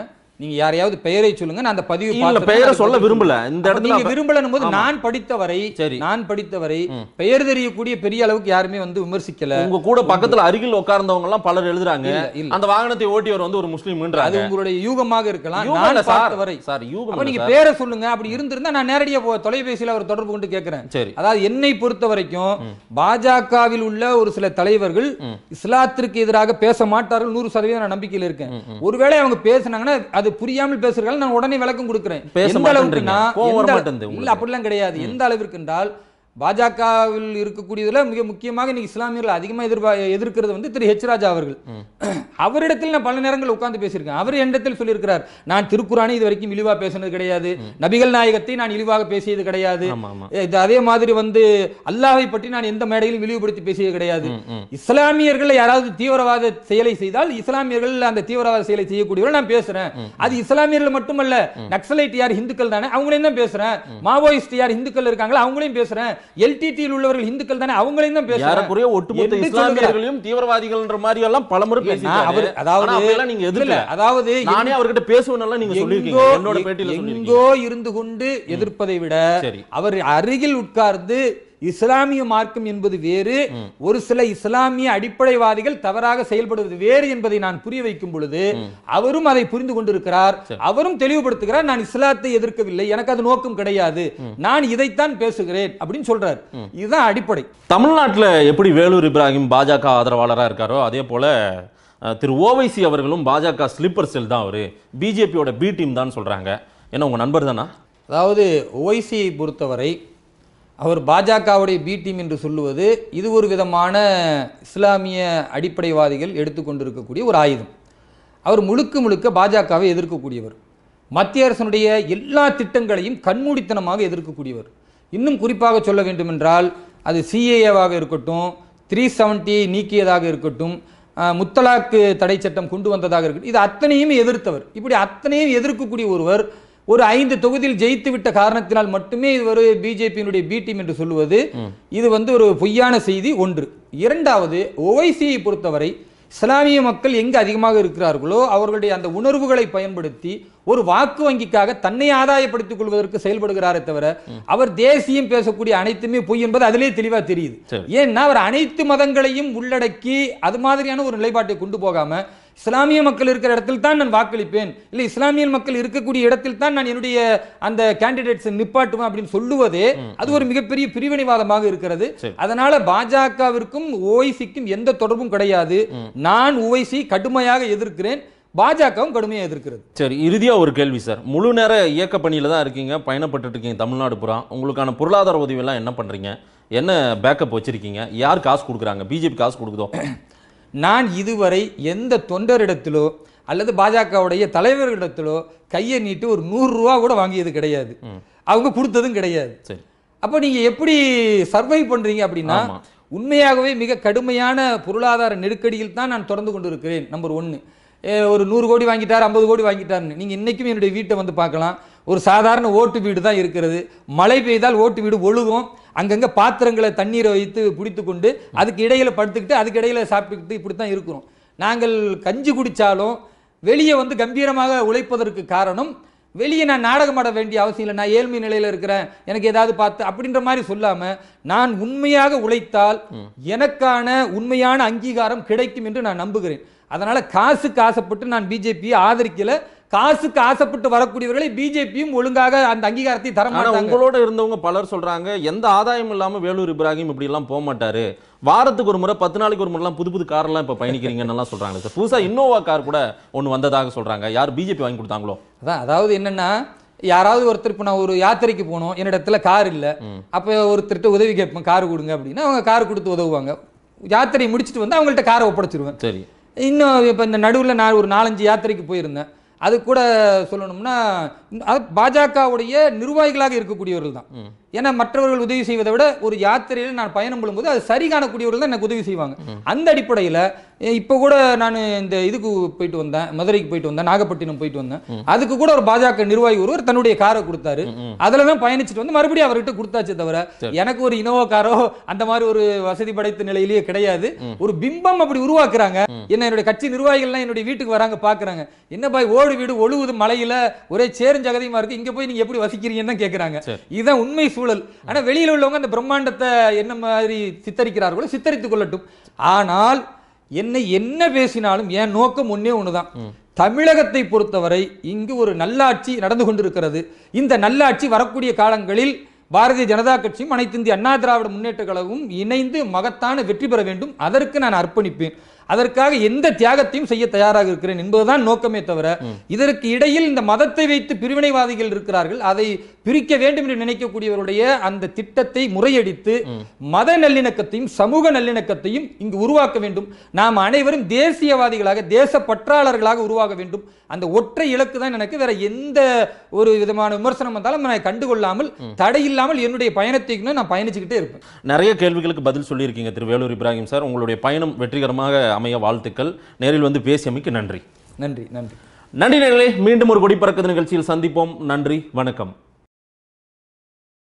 நீங்க யாரையாவது பெயரை சொல்லுங்க நான் அந்த பதிவு இல்ல பெயரை சொல்ல விரும்பல இந்த இடத்துல நீங்க விரும்பலனும் போது நான் படித்தவரை சரி நான் படித்தவரை பெயர் தெரியக்கூடிய பெரிய அளவுக்கு யாருமே வந்து விமர்சிக்கல உங்க கூட பக்கத்துல அருகில் உட்கார்ந்தவங்க எல்லாம் பலர் எழுதுறாங்க அந்த வாகனத்தை ஓட்டியவர் வந்து ஒரு என்ற அது உங்களுடைய யூகமாக இருக்கலாம் நான் பார்த்தவரை சார் யூகம் நீங்க பேரை சொல்லுங்க அப்படி இருந்திருந்தா நான் நேரடியா தொலைபேசியில அவர் தொடர்பு கொண்டு கேக்குறேன் சரி அதாவது என்னை பொறுத்த வரைக்கும் பாஜகவில் உள்ள ஒரு சில தலைவர்கள் இஸ்லாத்திற்கு எதிராக பேச மாட்டார்கள் நூறு சதவீதம் நான் நம்பிக்கையில் இருக்கேன் ஒருவேளை அவங்க பேசினாங்கன்னா அது அது புரியாமல் பேசுறாங்க நான் உடனே விளக்கம் கொடுக்குறேன் பேச மாட்டேன்றீங்க கோவம் அப்படிலாம் கிடையாது எந்த அளவிற்கு என்றால் பாஜகவில் இருக்கக்கூடியதில் மிக முக்கியமாக இன்னைக்கு இஸ்லாமியர்கள் அதிகமாக எதிர்பா எதிர்க்கிறது வந்து திரு ஹெச் ராஜா அவர்கள் அவரிடத்தில் நான் பல நேரங்கள் உட்கார்ந்து பேசியிருக்கேன் அவர் என்னிடத்தில் சொல்லியிருக்கிறார் நான் திருக்குறானை இது வரைக்கும் இழிவாக பேசினது கிடையாது நபிகள் நாயகத்தை நான் இழிவாக பேசியது கிடையாது அதே மாதிரி வந்து அல்லாவை பற்றி நான் எந்த மேடையிலும் இழிவுபடுத்தி பேசியது கிடையாது இஸ்லாமியர்கள் யாராவது தீவிரவாத செயலை செய்தால் இஸ்லாமியர்கள் அந்த தீவிரவாத செயலை செய்யக்கூடியவர்கள் நான் பேசுறேன் அது இஸ்லாமியர்கள் மட்டுமல்ல நக்சலைட் யார் இந்துக்கள் தானே அவங்களையும் தான் பேசுறேன் மாவோயிஸ்ட் யார் இந்துக்கள் இருக்காங்களோ அவங்களையும் பேசுறேன் எல்டிடியில் உள்ளவர்கள் இந்துக்கள் தானே அவங்களையும் தான் பேசுறாங்க ஒட்டுமொத்த இஸ்லாமியர்களையும் தீவிரவாதிகள்ன்ற மாதிரி எல்லாம் பலமுறை பேசினாங்க அதாவது நீங்க எதிரில அதாவது நானே அவர்கிட்ட பேசுவேன் நீங்க சொல்லிருக்கீங்க என்னோட பேட்டியில எங்கோ இருந்து கொண்டு எதிர்ப்பதை விட அவர் அருகில் உட்கார்ந்து இஸ்லாமிய மார்க்கம் என்பது வேறு ஒரு சில இஸ்லாமிய அடிப்படைவாதிகள் தவறாக செயல்படுவது வேறு என்பதை நான் புரிய வைக்கும் பொழுது அவரும் அதை புரிந்து கொண்டிருக்கிறார் அவரும் தெளிவுபடுத்துகிறார் நான் இஸ்லாத்தை எதிர்க்கவில்லை எனக்கு அது நோக்கம் கிடையாது நான் இதைத்தான் பேசுகிறேன் அப்படின்னு சொல்றார் இதுதான் அடிப்படை தமிழ்நாட்டில் எப்படி வேலூர் இப்ராஹிம் பாஜக ஆதரவாளராக இருக்காரோ அதே போல திரு ஓவைசி அவர்களும் பாஜக ஸ்லிப்பர் செல் தான் அவர் பிஜேபியோட பி டீம் தான் சொல்கிறாங்க ஏன்னா உங்கள் நண்பர் தானா அதாவது ஓவைசியை பொறுத்தவரை அவர் பாஜகவுடைய பி டீம் என்று சொல்லுவது இது ஒரு விதமான இஸ்லாமிய அடிப்படைவாதிகள் எடுத்துக்கொண்டிருக்கக்கூடிய ஒரு ஆயுதம் அவர் முழுக்க முழுக்க பாஜகவை எதிர்க்கக்கூடியவர் மத்திய அரசனுடைய எல்லா திட்டங்களையும் கண்மூடித்தனமாக எதிர்க்கக்கூடியவர் இன்னும் குறிப்பாக சொல்ல வேண்டுமென்றால் அது சிஏஏவாக இருக்கட்டும் த்ரீ செவன்ட்டியை நீக்கியதாக இருக்கட்டும் முத்தலாக்கு தடை சட்டம் கொண்டு வந்ததாக இருக்கட்டும் இது அத்தனையுமே எதிர்த்தவர் இப்படி அத்தனையும் எதிர்க்கக்கூடிய ஒருவர் ஒரு ஐந்து தொகுதியில் ஜெயித்து விட்ட காரணத்தினால் மட்டுமே இது ஒரு பிஜேபியினுடைய பி டீம் என்று சொல்லுவது இது வந்து ஒரு பொய்யான செய்தி ஒன்று இரண்டாவது ஓவைசியை பொறுத்தவரை இஸ்லாமிய மக்கள் எங்கு அதிகமாக இருக்கிறார்களோ அவர்களுடைய அந்த உணர்வுகளை பயன்படுத்தி ஒரு வாக்கு வங்கிக்காக தன்னை ஆதாயப்படுத்திக் கொள்வதற்கு செயல்படுகிறாரே தவிர அவர் தேசியம் பேசக்கூடிய அனைத்துமே பொய் என்பது அதிலே தெளிவாக தெரியுது ஏன்னா அவர் அனைத்து மதங்களையும் உள்ளடக்கி அது மாதிரியான ஒரு நிலைப்பாட்டை கொண்டு போகாமல் இஸ்லாமிய மக்கள் இருக்கிற இடத்தில் தான் நான் வாக்களிப்பேன் இல்லை இஸ்லாமிய மக்கள் இருக்கக்கூடிய இடத்தில் தான் நான் என்னுடைய அந்த கேண்டிடேட்ஸை நிப்பாட்டுவேன் அப்படின்னு சொல்லுவதே அது ஒரு மிகப்பெரிய பிரிவினைவாதமாக இருக்கிறது அதனால பாஜகவிற்கும் ஓய்சிக்கும் எந்த தொடர்பும் கிடையாது நான் ஓய்சி கடுமையாக எதிர்க்கிறேன் பாஜகவும் கடுமையாக எதிர்க்கிறது சரி இறுதியாக ஒரு கேள்வி சார் முழு நேர இயக்க பணியில் தான் இருக்கீங்க பயணப்பட்டு இருக்கீங்க தமிழ்நாடு புறம் உங்களுக்கான பொருளாதார உதவியெல்லாம் என்ன பண்ணுறீங்க என்ன பேக்கப் வச்சிருக்கீங்க யார் காசு கொடுக்குறாங்க பிஜேபி காசு கொடுக்குதோ நான் இதுவரை எந்த தொண்டரிடத்திலோ அல்லது பாஜகவுடைய தலைவர்களிடத்திலோ கையை நீட்டு ஒரு நூறுரூவா கூட வாங்கியது கிடையாது அவங்க கொடுத்ததும் கிடையாது அப்போ நீங்கள் எப்படி சர்வை பண்ணுறீங்க அப்படின்னா உண்மையாகவே மிக கடுமையான பொருளாதார நெருக்கடியில் தான் நான் தொடர்ந்து கொண்டு இருக்கிறேன் நம்பர் ஒன்று ஒரு நூறு கோடி வாங்கிட்டார் ஐம்பது கோடி வாங்கிட்டார்னு நீங்கள் இன்றைக்கும் என்னுடைய வீட்டை வந்து பார்க்கலாம் ஒரு சாதாரண ஓட்டு வீடு தான் இருக்கிறது மழை பெய்தால் ஓட்டு வீடு ஒழுகும் அங்கங்கே பாத்திரங்களை தண்ணீரை வைத்து பிடித்து கொண்டு அதுக்கு இடையில் படுத்துக்கிட்டு அதுக்கு இடையில் சாப்பிட்டுக்கிட்டு இப்படி தான் இருக்கிறோம் நாங்கள் கஞ்சி குடித்தாலும் வெளியே வந்து கம்பீரமாக உழைப்பதற்கு காரணம் வெளியே நான் நாடகமாட வேண்டிய அவசியம் இல்லை நான் ஏழ்மை நிலையில் இருக்கிறேன் எனக்கு ஏதாவது பார்த்து அப்படின்ற மாதிரி சொல்லாமல் நான் உண்மையாக உழைத்தால் எனக்கான உண்மையான அங்கீகாரம் கிடைக்கும் என்று நான் நம்புகிறேன் அதனால் காசுக்கு ஆசைப்பட்டு நான் பிஜேபியை ஆதரிக்கல காசுக்கு ஆசைப்பட்டு வரக்கூடியவர்களை பிஜேபியும் ஒழுங்காக அந்த அங்கீகாரத்தை தர மாட்டாங்க உங்களோட இருந்தவங்க பலர் சொல்றாங்க எந்த ஆதாயம் இல்லாம வேலூர் இப்ராஹிம் இப்படி எல்லாம் போக மாட்டாரு வாரத்துக்கு ஒரு முறை பத்து நாளைக்கு ஒரு முறைலாம் புது புது கார்லாம் இப்போ பயணிக்கிறீங்கன்னு சொல்றாங்க சார் புதுசா இன்னோவா கார் கூட ஒன்று வந்ததாக சொல்றாங்க யார் பிஜேபி வாங்கி கொடுத்தாங்களோ அதான் அதாவது என்னன்னா யாராவது ஒருத்தர் இப்போ நான் ஒரு யாத்திரைக்கு போனோம் என்னிடத்துல கார் இல்லை அப்போ ஒருத்தர்கிட்ட உதவி கேட்பேன் கார் கொடுங்க அப்படின்னா அவங்க கார் கொடுத்து உதவுவாங்க யாத்திரை முடிச்சுட்டு வந்து அவங்கள்ட்ட காரை ஒப்படைச்சிருவேன் சரி இன்னும் இப்போ இந்த நடுவில் நான் ஒரு நாலஞ்சு யாத்திரைக்கு போயிருந்தேன் அது கூட சொல்லணும்னா பாஜகவுடைய நிர்வாகிகளாக இருக்கக்கூடியவர்கள் தான் ஏன்னா மற்றவர்கள் உதவி செய்வதை விட ஒரு யாத்திரையில் நான் பயணம் பண்ணும்போது அது சரி காணக்கூடியவர்கள் தான் எனக்கு உதவி செய்வாங்க அந்த அடிப்படையில் இப்போ கூட நான் இந்த இதுக்கு போயிட்டு வந்தேன் மதுரைக்கு போயிட்டு வந்தேன் நாகப்பட்டினம் போயிட்டு வந்தேன் அதுக்கு கூட ஒரு பாஜக நிர்வாகி ஒருவர் தன்னுடைய காரை கொடுத்தாரு அதில் தான் பயணிச்சுட்டு வந்து மறுபடியும் அவர்கிட்ட கொடுத்தாச்சு தவிர எனக்கு ஒரு இனோவா காரோ அந்த மாதிரி ஒரு வசதி படைத்த நிலையிலேயே கிடையாது ஒரு பிம்பம் அப்படி உருவாக்குறாங்க என்ன என்னுடைய கட்சி நிர்வாகிகள்லாம் என்னுடைய வீட்டுக்கு வராங்க பார்க்குறாங்க என்ன பாய் ஓடு வீடு ஒழுகுது மலையில் ஒரே சேர் பேரும் பெருஞ்சகதியுமா இருக்கு இங்க போய் நீங்க எப்படி வசிக்கிறீங்கன்னு கேக்குறாங்க இதுதான் உண்மை சூழல் ஆனா வெளியில உள்ளவங்க அந்த பிரம்மாண்டத்தை என்ன மாதிரி சித்தரிக்கிறார்களோ சித்தரித்துக் கொள்ளட்டும் ஆனால் என்னை என்ன பேசினாலும் என் நோக்கம் ஒன்னே ஒண்ணுதான் தமிழகத்தை பொறுத்தவரை இங்கு ஒரு நல்லாட்சி நடந்து கொண்டிருக்கிறது இந்த நல்லாட்சி வரக்கூடிய காலங்களில் பாரதிய ஜனதா கட்சியும் அனைத்து இந்திய அண்ணா திராவிட முன்னேற்ற கழகமும் இணைந்து மகத்தான வெற்றி பெற வேண்டும் அதற்கு நான் அர்ப்பணிப்பேன் அதற்காக எந்த தியாகத்தையும் செய்ய தயாராக இருக்கிறேன் என்பதுதான் நோக்கமே தவிர இதற்கு இடையில் இந்த மதத்தை வைத்து பிரிவினைவாதிகள் இருக்கிறார்கள் அதை பிரிக்க வேண்டும் என்று நினைக்கக்கூடியவருடைய அந்த திட்டத்தை முறையடித்து மத நல்லிணக்கத்தையும் சமூக நல்லிணக்கத்தையும் இங்கு உருவாக்க வேண்டும் நாம் அனைவரும் தேசியவாதிகளாக தேச பற்றாளர்களாக உருவாக வேண்டும் அந்த ஒற்றை இலக்கு தான் எனக்கு வேற எந்த ஒரு விதமான விமர்சனம் வந்தாலும் நான் கண்டுகொள்ளாமல் தடையில்லாமல் என்னுடைய பயணத்தை நான் பயணிச்சுக்கிட்டே இருப்பேன் நிறைய கேள்விகளுக்கு பதில் சொல்லியிருக்கீங்க திரு வேலூர் இப்ராஹிம் சார் உங்களுடைய பயணம் வெற்றிகரமாக அமைய வாழ்த்துக்கள் நேரில் வந்து பேசியமைக்கு நன்றி நன்றி நன்றி நன்றி நேர்களே மீண்டும் ஒரு கொடி பறக்குது நிகழ்ச்சியில் சந்திப்போம் நன்றி வணக்கம்